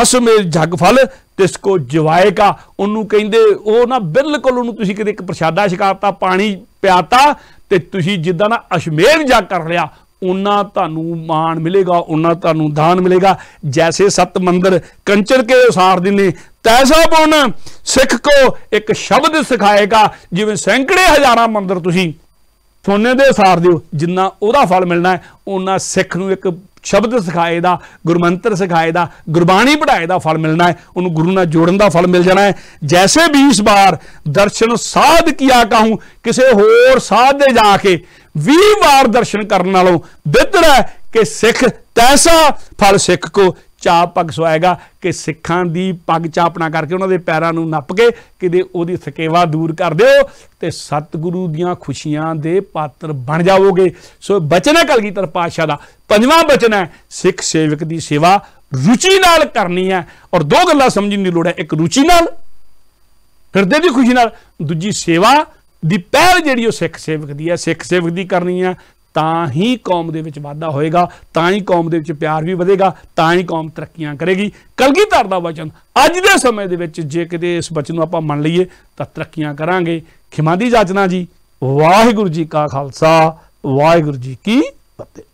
ਅਸਮੇ ਜਗ ਫਲ ਤਿਸ ਕੋ ਜਵਾਏਗਾ ਉਹਨੂੰ ਕਹਿੰਦੇ ਉਹ ਨਾ ਬਿਲਕੁਲ ਉਹਨੂੰ ਤੁਸੀਂ ਕਿਤੇ ਇੱਕ ਪ੍ਰਸ਼ਾਦਾ ਛਕਾਤਾ ਪਾਣੀ ਪਿਆਤਾ ਤੇ ਤੁਸੀਂ ਜਿੱਦਾਂ ਨਾ ਅਸ਼ਮੇਰ ਜਾ ਕਰ ਲਿਆ ਉਹਨਾਂ ਤੁਹਾਨੂੰ ਮਾਣ ਮਿਲੇਗਾ ਉਹਨਾਂ ਤੁਹਾਨੂੰ ਧਾਨ ਮਿਲੇਗਾ ਜੈਸੇ ਸਤ ਮੰਦਰ ਕੰਚਰ ਕੇ ਉਸਾਰ ਦਿੰਦੇ ਤੈਸਾ ਪੁੰਨ ਸਿੱਖ ਕੋ ਇੱਕ ਸ਼ਬਦ ਸਿਖਾਏਗਾ ਜਿਵੇਂ ਸੈਂਕੜੇ ਹਜ਼ਾਰਾਂ ਮੰਦਰ ਤੁਸੀਂ ਸੋਨੇ ਦੇ ਸਾਰ ਦਿਓ ਜਿੰਨਾ ਉਹਦਾ ਫਲ ਮਿਲਣਾ ਹੈ ਉਹਨਾਂ ਸਿੱਖ ਨੂੰ ਇੱਕ ਸ਼ਬਦ ਸਿਖਾਏ ਦਾ ਗੁਰਮੰਤਰ ਸਿਖਾਏ ਦਾ ਗੁਰਬਾਣੀ ਪੜਾਏ ਦਾ ਫਲ ਮਿਲਣਾ ਹੈ ਉਹਨੂੰ ਗੁਰੂ ਨਾਲ ਜੋੜਨ ਦਾ ਫਲ ਮਿਲ ਜਾਣਾ ਹੈ ਜੈਸੇ 20 ਬਾਰ ਦਰਸ਼ਨ ਸਾਧ ਕੀਆ ਕਾਹੂ ਕਿਸੇ ਹੋਰ ਸਾਧ ਦੇ ਜਾ ਕੇ 20 ਵਾਰ ਦਰਸ਼ਨ ਕਰਨ ਨਾਲੋਂ ਬਿਹਤਰ ਹੈ ਕਿ ਸਿੱਖ ਤੈਸਾ ਫਲ ਸਿੱਖ ਕੋ ਚਾਪ ਪੱਗ ਸਵਾਏਗਾ ਕਿ ਸਿੱਖਾਂ ਦੀ ਪੱਗ ਚਾਪਣਾ ਕਰਕੇ ਉਹਨਾਂ ਦੇ ਪੈਰਾਂ ਨੂੰ ਨੱਪ ਕੇ ਕਿਤੇ ਉਹਦੀ ਥਕੇਵਾ ਦੂਰ ਕਰ ਦਿਓ ਤੇ ਸਤਿਗੁਰੂ ਦੀਆਂ ਖੁਸ਼ੀਆਂ ਦੇ ਪਾਤਰ ਬਣ ਜਾਵੋਗੇ ਸੋ ਬਚਨ ਹੈ ਕਲਗੀਧਰ ਪਾਤਸ਼ਾਹ ਦਾ ਪੰਜਵਾਂ ਬਚਨ ਹੈ ਸਿੱਖ ਸੇਵਕ ਦੀ ਸੇਵਾ ਰੁਚੀ ਨਾਲ ਕਰਨੀ ਹੈ ਔਰ ਦੋ ਗੱਲਾਂ ਸਮਝਣ ਦੀ ਲੋੜ ਹੈ ਇੱਕ ਰੁਚੀ ਨਾਲ ਹਿਰਦੇ ਦੀ ਖੁਸ਼ੀ ਨਾਲ ਦੂਜੀ ਸੇਵਾ ਦੀ ਪਹਿਲ ਜਿਹੜੀ ਉਹ ਸਿੱਖ ਸੇਵਕ ਦੀ ਹੈ ਸਿੱਖ ਸੇਵਕ ਦੀ ਕਰਨੀ ਹੈ ਤਾਂ ਹੀ ਕੌਮ ਦੇ ਵਿੱਚ ਵਾਧਾ ਹੋਏਗਾ ਤਾਂ ਹੀ ਕੌਮ ਦੇ ਵਿੱਚ ਪਿਆਰ ਵੀ ਵਧੇਗਾ ਤਾਂ ਹੀ ਕੌਮ ਤਰੱਕੀਆਂ ਕਰੇਗੀ ਕਲਗੀਧਰ ਦਾ ਵਚਨ ਅੱਜ ਦੇ ਸਮੇਂ ਦੇ ਵਿੱਚ ਜੇ ਕਿਤੇ ਇਸ ਵਚਨ ਨੂੰ ਆਪਾਂ ਮੰਨ ਲਈਏ ਤਾਂ ਤਰੱਕੀਆਂ ਕਰਾਂਗੇ ਖਿਮਾਦੀ ਜਾਚਨਾ ਜੀ ਵਾਹਿਗੁਰੂ ਜੀ ਕਾ ਖਾਲਸਾ ਵਾਹਿਗੁਰੂ ਜੀ ਕੀ ਫਤਿਹ